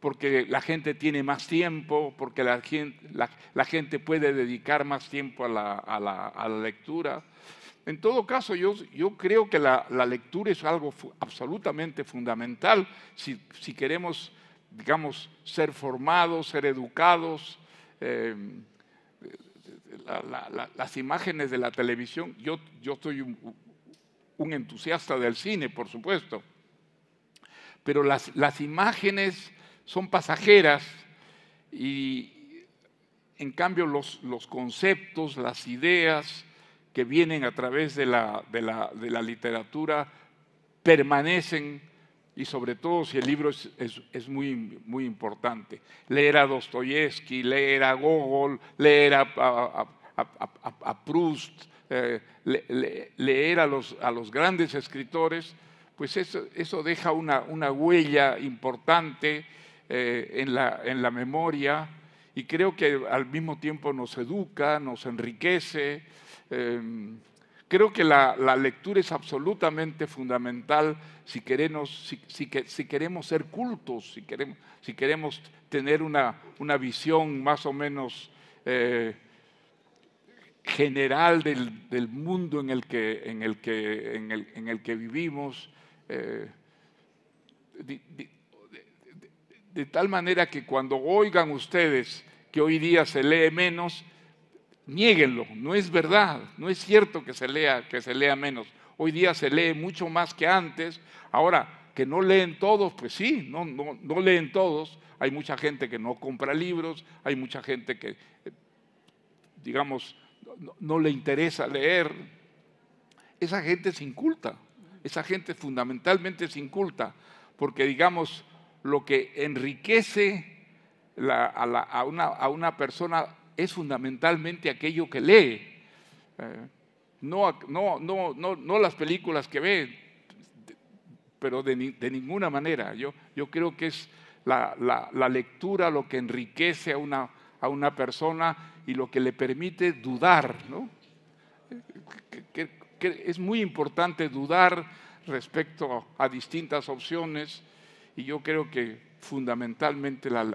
porque la gente tiene más tiempo, porque la gente, puede dedicar más tiempo a la, lectura. En todo caso, yo, creo que la, lectura es algo absolutamente fundamental si, queremos, digamos, ser formados, ser educados. Em, las imágenes de la televisión, yo, yo estoy un, un entusiasta del cine, por supuesto, pero las, imágenes son pasajeras y en cambio los, conceptos, las ideas que vienen a través de la, literatura permanecen y sobre todo si el libro es, muy, importante. Leer a Dostoyevsky, leer a Gogol, leer a Proust, eh, leer a los, a los, grandes escritores, pues eso, eso deja una, una, huella importante eh, en, la, en la memoria y creo que al mismo tiempo nos educa, nos enriquece. Em, creo que la, lectura es absolutamente fundamental si queremos, si queremos ser cultos, si queremos, si queremos tener una, una visión más o menos eh, general del, mundo en el que, en el que, en el, en el que vivimos, eh, de, tal manera que cuando oigan ustedes que hoy día se lee menos, nieguenlo no es verdad, no es cierto que se lea, que se lea menos. Hoy día se lee mucho más que antes. Ahora, que no leen todos, pues sí, no, no, no leen todos. Hay mucha gente que no compra libros, hay mucha gente que, eh, digamos, no, le interesa leer. Esa gente es inculta, esa gente fundamentalmente es inculta, porque digamos, lo que enriquece a, una, persona es fundamentalmente aquello que lee, eh, no, no, no, no, las películas que ve, pero de, de ninguna manera. Yo, yo, creo que es la, la, lectura lo que enriquece a una, a una persona y lo que le permite dudar. ¿no? Que, es muy importante dudar respecto a distintas opciones y yo creo que fundamentalmente la,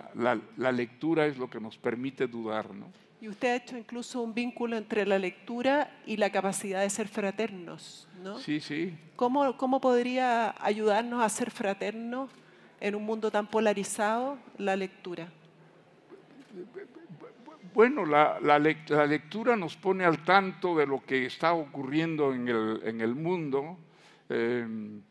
la lectura es lo que nos permite dudar. ¿no? Y usted ha hecho incluso un vínculo entre la lectura y la capacidad de ser fraternos, ¿no? Sí, sí. ¿Cómo, cómo podría ayudarnos a ser fraternos en un mundo tan polarizado la lectura? bueno, la, lectura nos pone al tanto de lo que está ocurriendo en el, mundo em,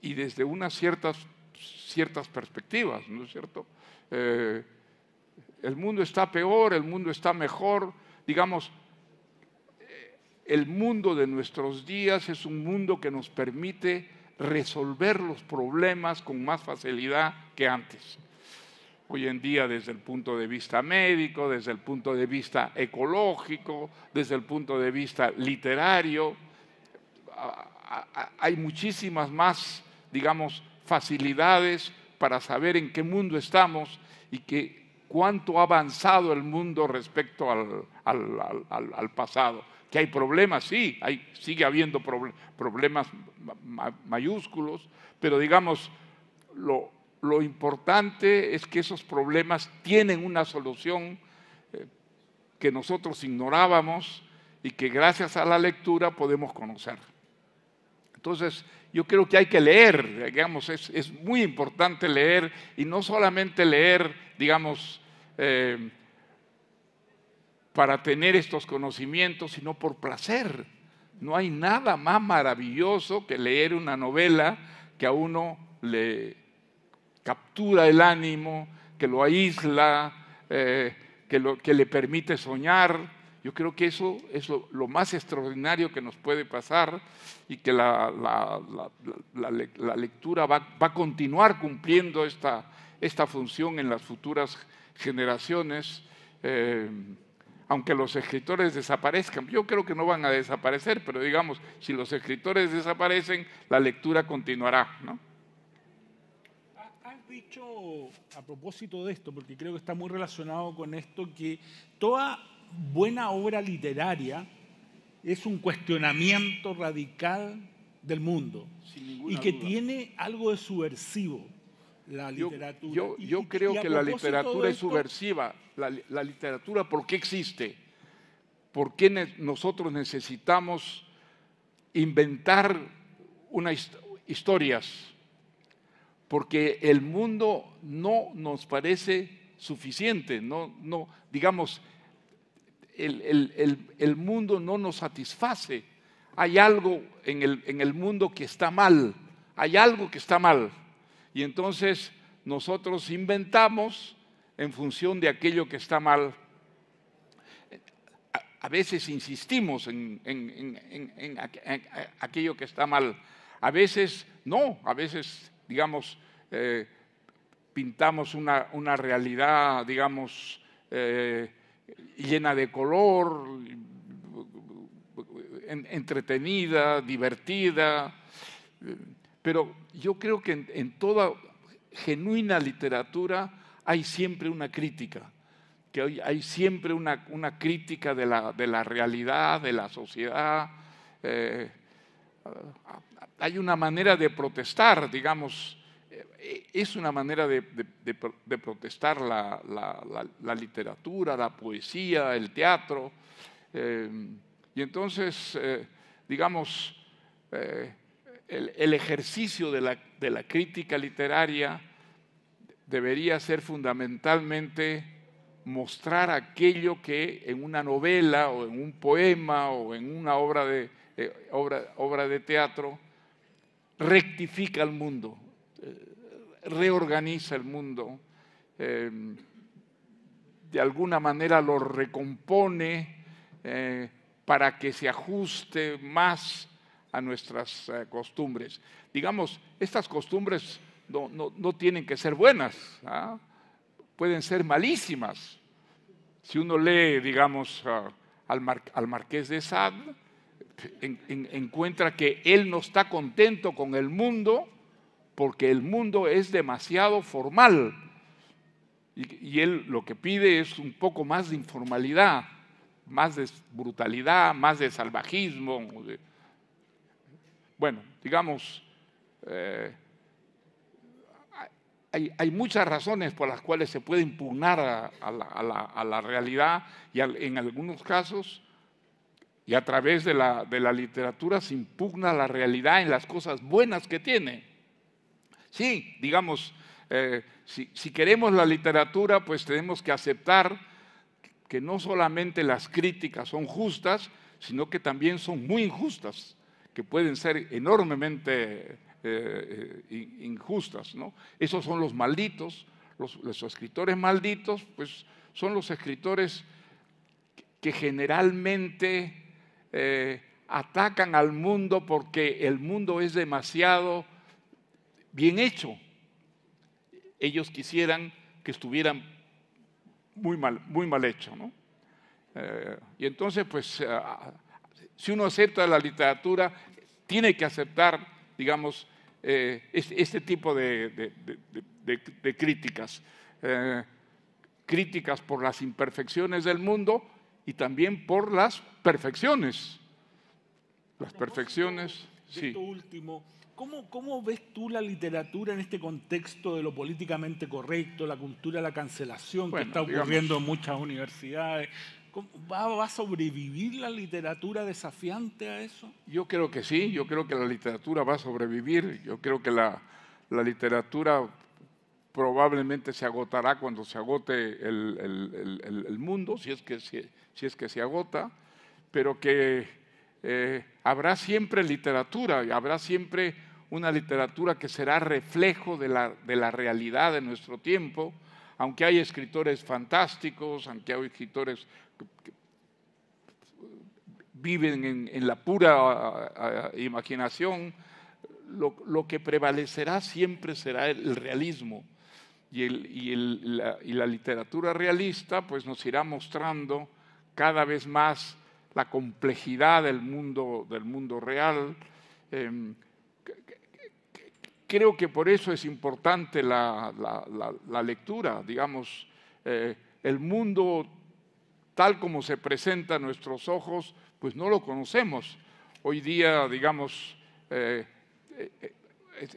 y desde unas ciertas, ciertas perspectivas, ¿no es cierto? Eh, el mundo está peor, el mundo está mejor, digamos, eh, el mundo de nuestros días es un mundo que nos permite resolver los problemas con más facilidad que antes hoy en día desde el punto de vista médico, desde el punto de vista ecológico, desde el punto de vista literario. Hay muchísimas más, digamos, facilidades para saber en qué mundo estamos y que cuánto ha avanzado el mundo respecto al, pasado. Que hay problemas, sí, hay, sigue habiendo problemas mayúsculos, pero digamos, lo, lo importante es que esos problemas tienen una solución eh, que nosotros ignorábamos y que gracias a la lectura podemos conocer. Entonces, yo creo que hay que leer, digamos, es, muy importante leer y no solamente leer, digamos, eh, para tener estos conocimientos, sino por placer. No hay nada más maravilloso que leer una novela que a uno le captura el ánimo, que lo aísla, eh, que, lo, que, le permite soñar. Yo creo que eso es lo, más extraordinario que nos puede pasar y que la, la, lectura va, a continuar cumpliendo esta, esta, función en las futuras generaciones. Eh, aunque los escritores desaparezcan, yo creo que no van a desaparecer, pero digamos, si los escritores desaparecen, la lectura continuará. ¿no? dicho a propósito de esto, porque creo que está muy relacionado con esto, que toda buena obra literaria es un cuestionamiento radical del mundo y que tiene algo de subversivo la literatura. Yo, creo que la literatura es subversiva. La, literatura, ¿por qué existe? ¿Por qué nosotros necesitamos inventar unas historias? porque el mundo no nos parece suficiente, no, digamos, el, mundo no nos satisface. Hay algo en el, mundo que está mal, hay algo que está mal. Y entonces nosotros inventamos en función de aquello que está mal. A, veces insistimos en, en aquello que está mal. A veces no, a veces digamos, eh, pintamos una, realidad, digamos, eh, llena de color, entretenida, divertida. Pero yo creo que en, toda genuina literatura hay siempre una crítica, que hay, siempre una, una crítica de la, de la, realidad, de la sociedad. Eh, hay una manera de protestar, digamos, eh, eh, es una manera de, protestar la, literatura, la poesía, el teatro. Eh, y entonces, digamos, el, ejercicio de la, crítica literaria debería ser fundamentalmente mostrar aquello que en una novela o en un poema o en una obra de, obra de teatro rectifica el mundo, eh, reorganiza el mundo, eh, de alguna manera lo recompone eh, para que se ajuste más a nuestras costumbres. Digamos, estas costumbres no, tienen que ser buenas, ¿ah? pueden ser malísimas. Si uno lee, digamos, al, al marqués de Sade, encuentra que él no está contento con el mundo porque el mundo es demasiado formal. Y, él lo que pide es un poco más de informalidad, más de brutalidad, más de salvajismo. bueno, digamos, eh, hay, muchas razones por las cuales se puede impugnar a la, realidad y en algunos casos y a través de la, literatura se impugna la realidad en las cosas buenas que tiene. Sí, digamos, eh, si, queremos la literatura, pues tenemos que aceptar que no solamente las críticas son justas, sino que también son muy injustas, que pueden ser enormemente eh, eh, injustas. ¿no? Esos son los malditos, los, los, escritores malditos, pues son los escritores que generalmente eh, atacan al mundo porque el mundo es demasiado bien hecho. Ellos quisieran que estuvieran muy mal, muy mal hecho. Eh, y entonces, pues, eh, si uno acepta la literatura, tiene que aceptar, digamos, este, tipo de críticas. críticas por las imperfecciones del mundo, y también por las perfecciones. Las perfecciones, sí. Esto último, ¿Cómo, ¿Cómo, ves tú la literatura en este contexto de lo políticamente correcto, la cultura de la cancelación que está ocurriendo en muchas universidades? va, ¿Va a sobrevivir la literatura desafiante a eso? Yo creo que sí, yo creo que la literatura va a sobrevivir, yo creo que la, la literatura probablemente se agotará cuando se agote el, el, el, mundo, si es que si es que se agota, pero que eh, habrá siempre literatura, habrá siempre una literatura que será reflejo de la, realidad de nuestro tiempo, aunque hay escritores fantásticos, aunque hay escritores que, viven en, la pura imaginación, lo, que prevalecerá siempre será el, realismo. Y, la, y, la, literatura realista pues nos irá mostrando cada vez más la complejidad del mundo, del mundo real. Em, creo que por eso es importante la, lectura, digamos, eh, el mundo tal como se presenta a nuestros ojos, pues no lo conocemos. Hoy día, digamos, eh, eh,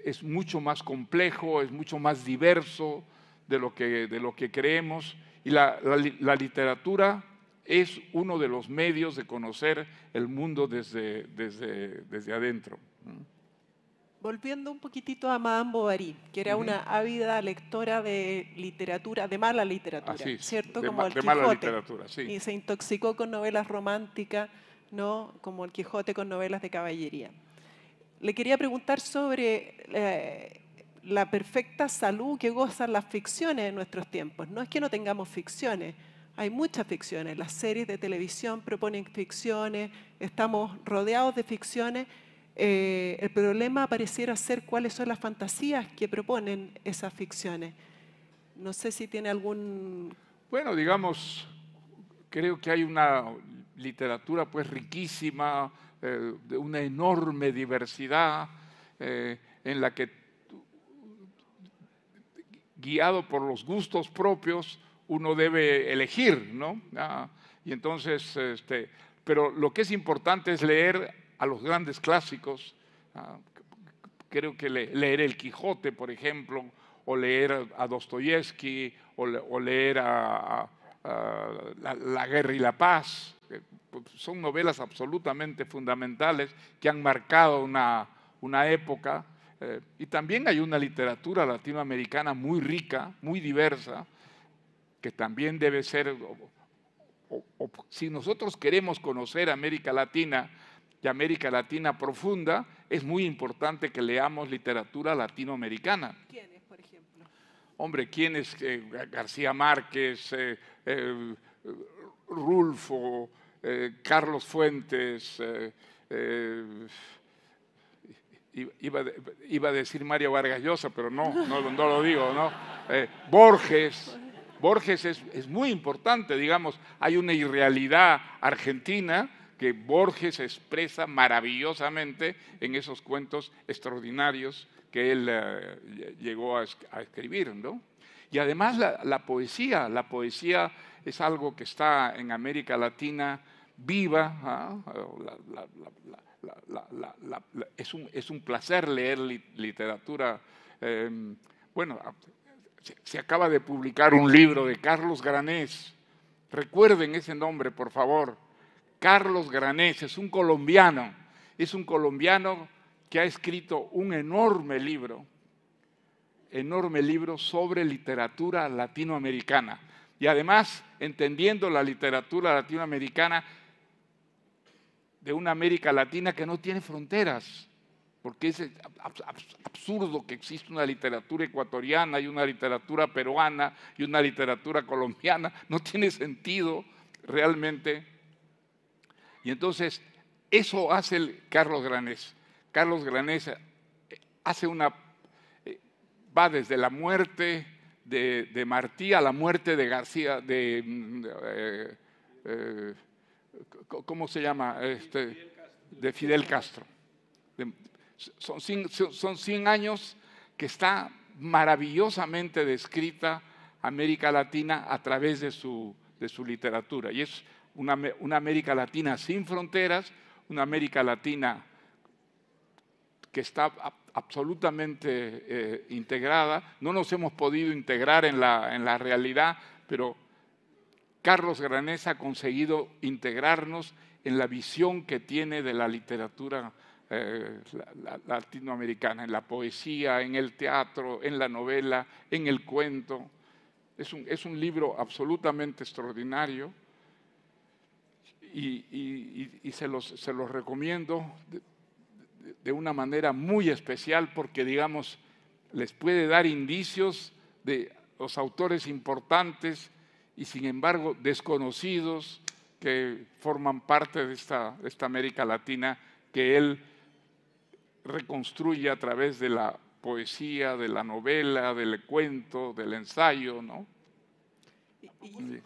es, mucho más complejo, es mucho más diverso de lo que, de lo que creemos y la literatura es uno de los medios de conocer el mundo desde, desde, desde adentro. Volviendo un poquitito a Madame Bovary, que era una ávida lectora de literatura, de mala literatura, ¿cierto? De Como el Quijote. Mala literatura, sí. Y se intoxicó con novelas románticas, ¿no? Como el Quijote con novelas de caballería. Le quería preguntar sobre eh, la perfecta salud que gozan las ficciones en nuestros tiempos. No es que no tengamos ficciones, hay muchas ficciones, las series de televisión proponen ficciones, estamos rodeados de ficciones. Eh, el problema pareciera ser cuáles son las fantasías que proponen esas ficciones. No sé si tiene algún... Bueno, digamos, creo que hay una literatura pues riquísima, eh, de una enorme diversidad, eh, en la que, guiado por los gustos propios, uno debe elegir, ¿no? Ah, y entonces, este, pero lo que es importante es leer a los grandes clásicos. Ah, creo que leer El Quijote, por ejemplo, o leer a Dostoyevsky, o, leer a, la, Guerra y la Paz. Pues, son novelas absolutamente fundamentales que han marcado una, época. Eh, y también hay una literatura latinoamericana muy rica, muy diversa, que también debe ser, si nosotros queremos conocer América Latina y América Latina profunda, es muy importante que leamos literatura latinoamericana. ¿Quiénes, por ejemplo? Hombre, ¿quiénes? Eh, García Márquez, eh, eh, Rulfo, Carlos Fuentes, Iba, a decir Mario Vargas Llosa, pero no, no, no lo digo, ¿no? Borges, Borges es, muy importante, digamos, hay una irrealidad argentina que Borges expresa maravillosamente en esos cuentos extraordinarios que él eh, llegó a, escribir, ¿no? Y además la, poesía, la poesía es algo que está en América Latina viva, es, un, placer leer literatura, em, bueno, se acaba de publicar un libro de Carlos Granés. Recuerden ese nombre, por favor. Carlos Granés es un colombiano, es un colombiano que ha escrito un enorme libro, enorme libro sobre literatura latinoamericana. Y además, entendiendo la literatura latinoamericana de una América Latina que no tiene fronteras, porque es absurdo que exista una literatura ecuatoriana y una literatura peruana y una literatura colombiana, no tiene sentido realmente. Y entonces, eso hace el Carlos Granés. Carlos Granés eh, hace una, eh, va desde la muerte de, Martí a la muerte de García, de, mm, eh, ¿cómo se llama? Este, de Fidel Castro son 100, años que está maravillosamente descrita América Latina a través de su, literatura. Y es una, América Latina sin fronteras, una América Latina que está absolutamente eh, integrada. No nos hemos podido integrar en la, en la realidad, pero Carlos Granés ha conseguido integrarnos en la visión que tiene de la literatura eh, latinoamericana, en la poesía, en el teatro, en la novela, en el cuento. Es un, es un libro absolutamente extraordinario y, se, los, se, los, recomiendo de, una manera muy especial porque, digamos, les puede dar indicios de los autores importantes y, sin embargo, desconocidos que forman parte de esta, de esta América Latina que él reconstruye a través de la poesía, de la novela, del cuento, del ensayo, ¿no?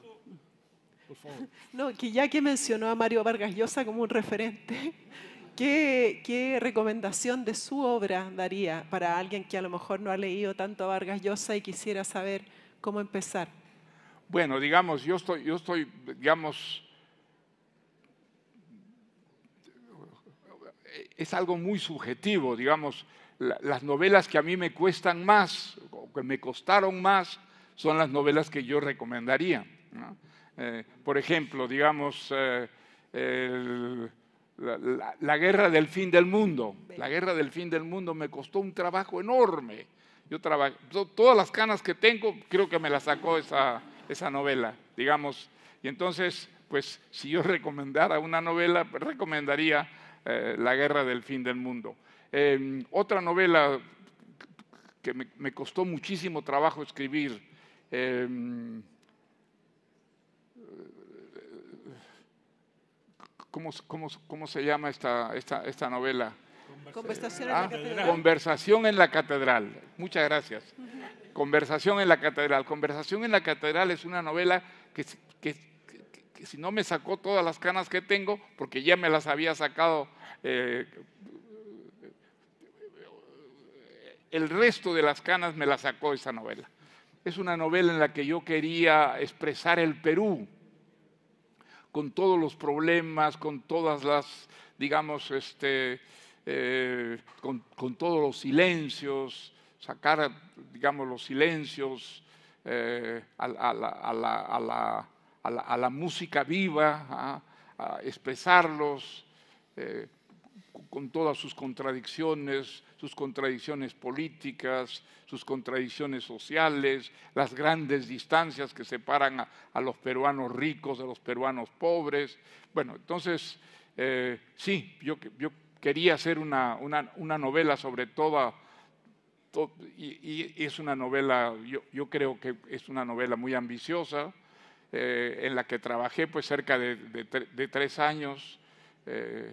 No, que ya que mencionó a Mario Vargas Llosa como un referente, ¿qué, recomendación de su obra daría para alguien que a lo mejor no ha leído tanto a Vargas Llosa y quisiera saber cómo empezar? Bueno, digamos, yo estoy, yo estoy digamos, es algo muy subjetivo, digamos, las novelas que a mí me cuestan más, o que me costaron más, son las novelas que yo recomendaría. Eh, por ejemplo, digamos, eh, la, guerra del fin del mundo. La guerra del fin del mundo me costó un trabajo enorme. Yo trabajé, todas las canas que tengo, creo que me las sacó esa, esa novela, digamos. Y entonces, pues, si yo recomendara una novela, recomendaría eh, la guerra del fin del mundo. Em, otra novela que me, costó muchísimo trabajo escribir, em, ¿cómo, se llama esta, novela? Conversación, en ah, la Conversación en la Catedral. Muchas gracias. Conversación en la Catedral. Conversación en la Catedral es una novela que, que si no me sacó todas las canas que tengo, porque ya me las había sacado eh, el resto de las canas me las sacó esa novela. Es una novela en la que yo quería expresar el Perú, con todos los problemas, con todas las, digamos, este, eh, con, todos los silencios, sacar, digamos, los silencios eh, a, la, a la, música viva, a, expresarlos eh, con todas sus contradicciones, sus contradicciones políticas, sus contradicciones sociales, las grandes distancias que separan a, los peruanos ricos de los peruanos pobres. Bueno, entonces, eh, sí, yo, quería hacer una, novela sobre toda... y, es una novela, yo creo que es una novela muy ambiciosa, eh, en la que trabajé pues cerca de, tres años, eh,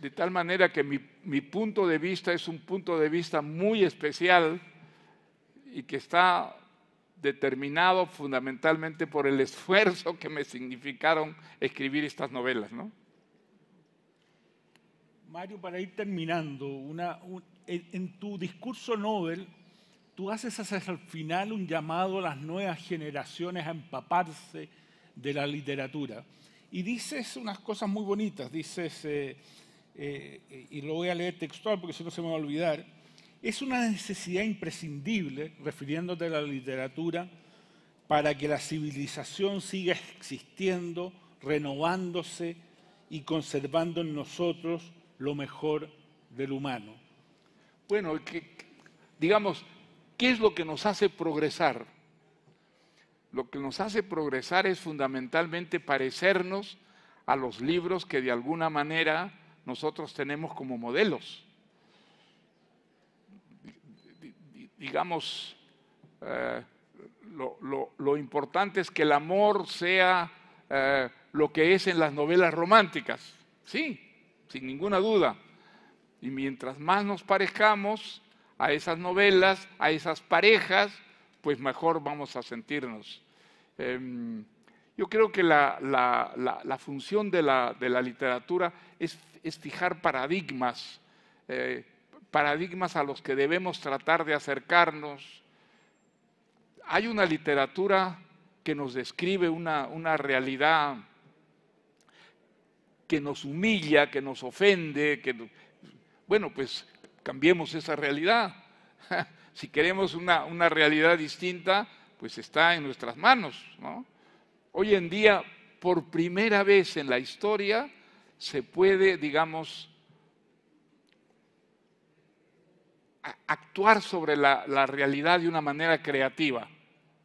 de, tal manera que mi, punto de vista es un punto de vista muy especial y que está determinado fundamentalmente por el esfuerzo que me significaron escribir estas novelas, Mario, para ir terminando, una, en, tu discurso Nobel tú haces al final un llamado a las nuevas generaciones a empaparse de la literatura. Y dices unas cosas muy bonitas, dices, eh, eh, y lo voy a leer textual porque si no se me va a olvidar, es una necesidad imprescindible, refiriéndote a la literatura, para que la civilización siga existiendo, renovándose y conservando en nosotros lo mejor del humano. Bueno, que, digamos, ¿Qué es lo que nos hace progresar? Lo que nos hace progresar es fundamentalmente parecernos a los libros que de alguna manera nosotros tenemos como modelos. Digamos, eh, lo, importante es que el amor sea eh, lo que es en las novelas románticas. Sí, sin ninguna duda. Y mientras más nos parezcamos, a esas novelas, a esas parejas, pues mejor vamos a sentirnos. Em, yo creo que la, función de, la, literatura es, fijar paradigmas, eh, paradigmas a los que debemos tratar de acercarnos. Hay una literatura que nos describe una, una realidad que nos humilla, que nos ofende, que... Bueno, pues cambiemos esa realidad. si queremos una, realidad distinta, pues está en nuestras manos. Hoy en día, por primera vez en la historia, se puede, digamos, actuar sobre la, realidad de una manera creativa,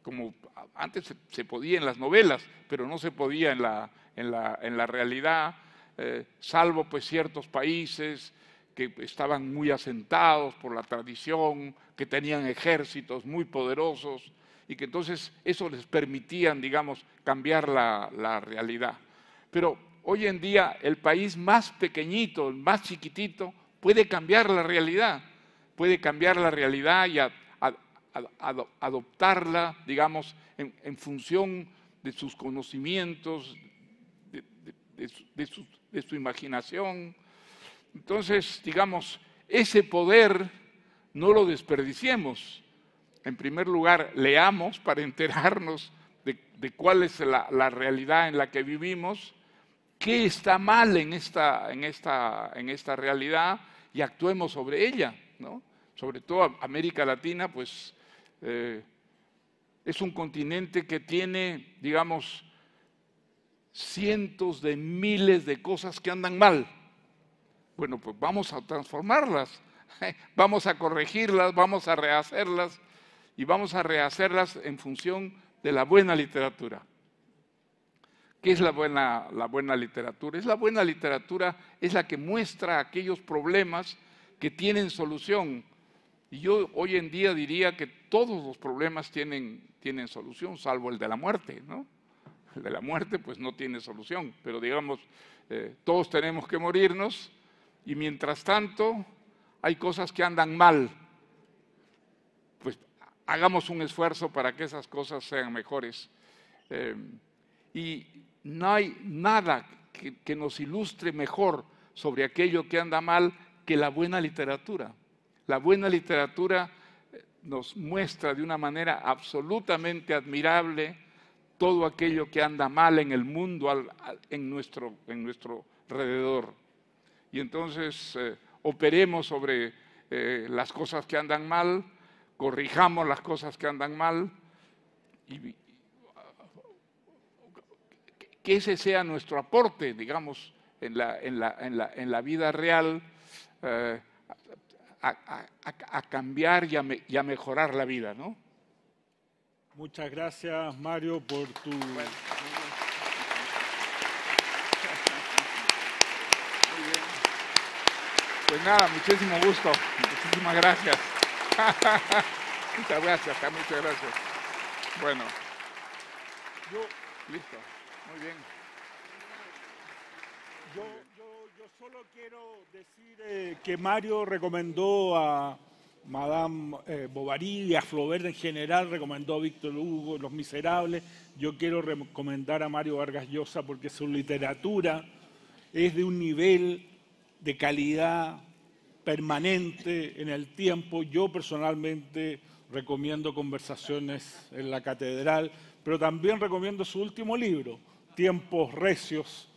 como antes se, podía en las novelas, pero no se podía en la, realidad, eh, salvo pues ciertos países, que estaban muy asentados por la tradición, que tenían ejércitos muy poderosos y que entonces eso les permitía, digamos, cambiar la, realidad. Pero hoy en día el país más pequeñito, el más chiquitito, puede cambiar la realidad, puede cambiar la realidad y adoptarla, digamos, en, función de sus conocimientos, de su imaginación, entonces, digamos, ese poder no lo desperdiciemos. En primer lugar, leamos para enterarnos de, cuál es la, realidad en la que vivimos, qué está mal en esta, realidad y actuemos sobre ella. Sobre todo América Latina, pues eh, es un continente que tiene, digamos, cientos de miles de cosas que andan mal bueno, pues vamos a transformarlas, vamos a corregirlas, vamos a rehacerlas y vamos a rehacerlas en función de la buena literatura. ¿Qué es la buena, la buena literatura? Es la buena literatura, es la que muestra aquellos problemas que tienen solución. Y yo hoy en día diría que todos los problemas tienen, tienen solución, salvo el de la muerte, ¿no? El de la muerte pues no tiene solución, pero digamos, eh, todos tenemos que morirnos, y mientras tanto hay cosas que andan mal. Pues hagamos un esfuerzo para que esas cosas sean mejores. Eh, y no hay nada que, nos ilustre mejor sobre aquello que anda mal que la buena literatura. La buena literatura eh, nos muestra de una manera absolutamente admirable todo aquello que anda mal en el mundo, en, nuestro, en nuestro alrededor y entonces eh, operemos sobre eh, las cosas que andan mal, corrijamos las cosas que andan mal y que ese sea nuestro aporte, digamos, en la, en la, en la, en la vida real. Eh, a, cambiar y a, mejorar la vida, Muchas gracias, Mario, por tu... Pues nada, muchísimo gusto. Muchísimas gracias. muchas gracias, muchas gracias. Bueno, yo, listo, muy bien. Yo, solo quiero decir eh, que Mario recomendó a Madame eh, Bovary y a Flaubert en general, recomendó a Víctor Hugo, Los Miserables. Yo quiero recomendar a Mario Vargas Llosa porque su literatura es de un nivel de calidad permanente en el tiempo. Yo personalmente recomiendo conversaciones en la catedral, pero también recomiendo su último libro, Tiempos Recios,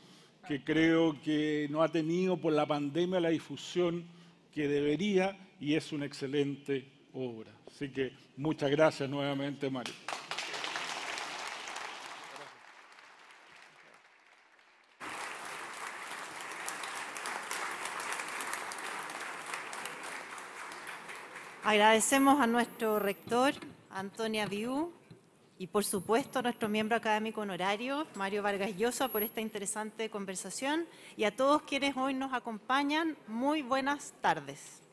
que creo que no ha tenido por la pandemia la difusión que debería y es una excelente obra. Así que muchas gracias nuevamente, Mario. Agradecemos a nuestro rector, Antonia Viu y por supuesto a nuestro miembro académico honorario, Mario Vargas Llosa, por esta interesante conversación y a todos quienes hoy nos acompañan, muy buenas tardes.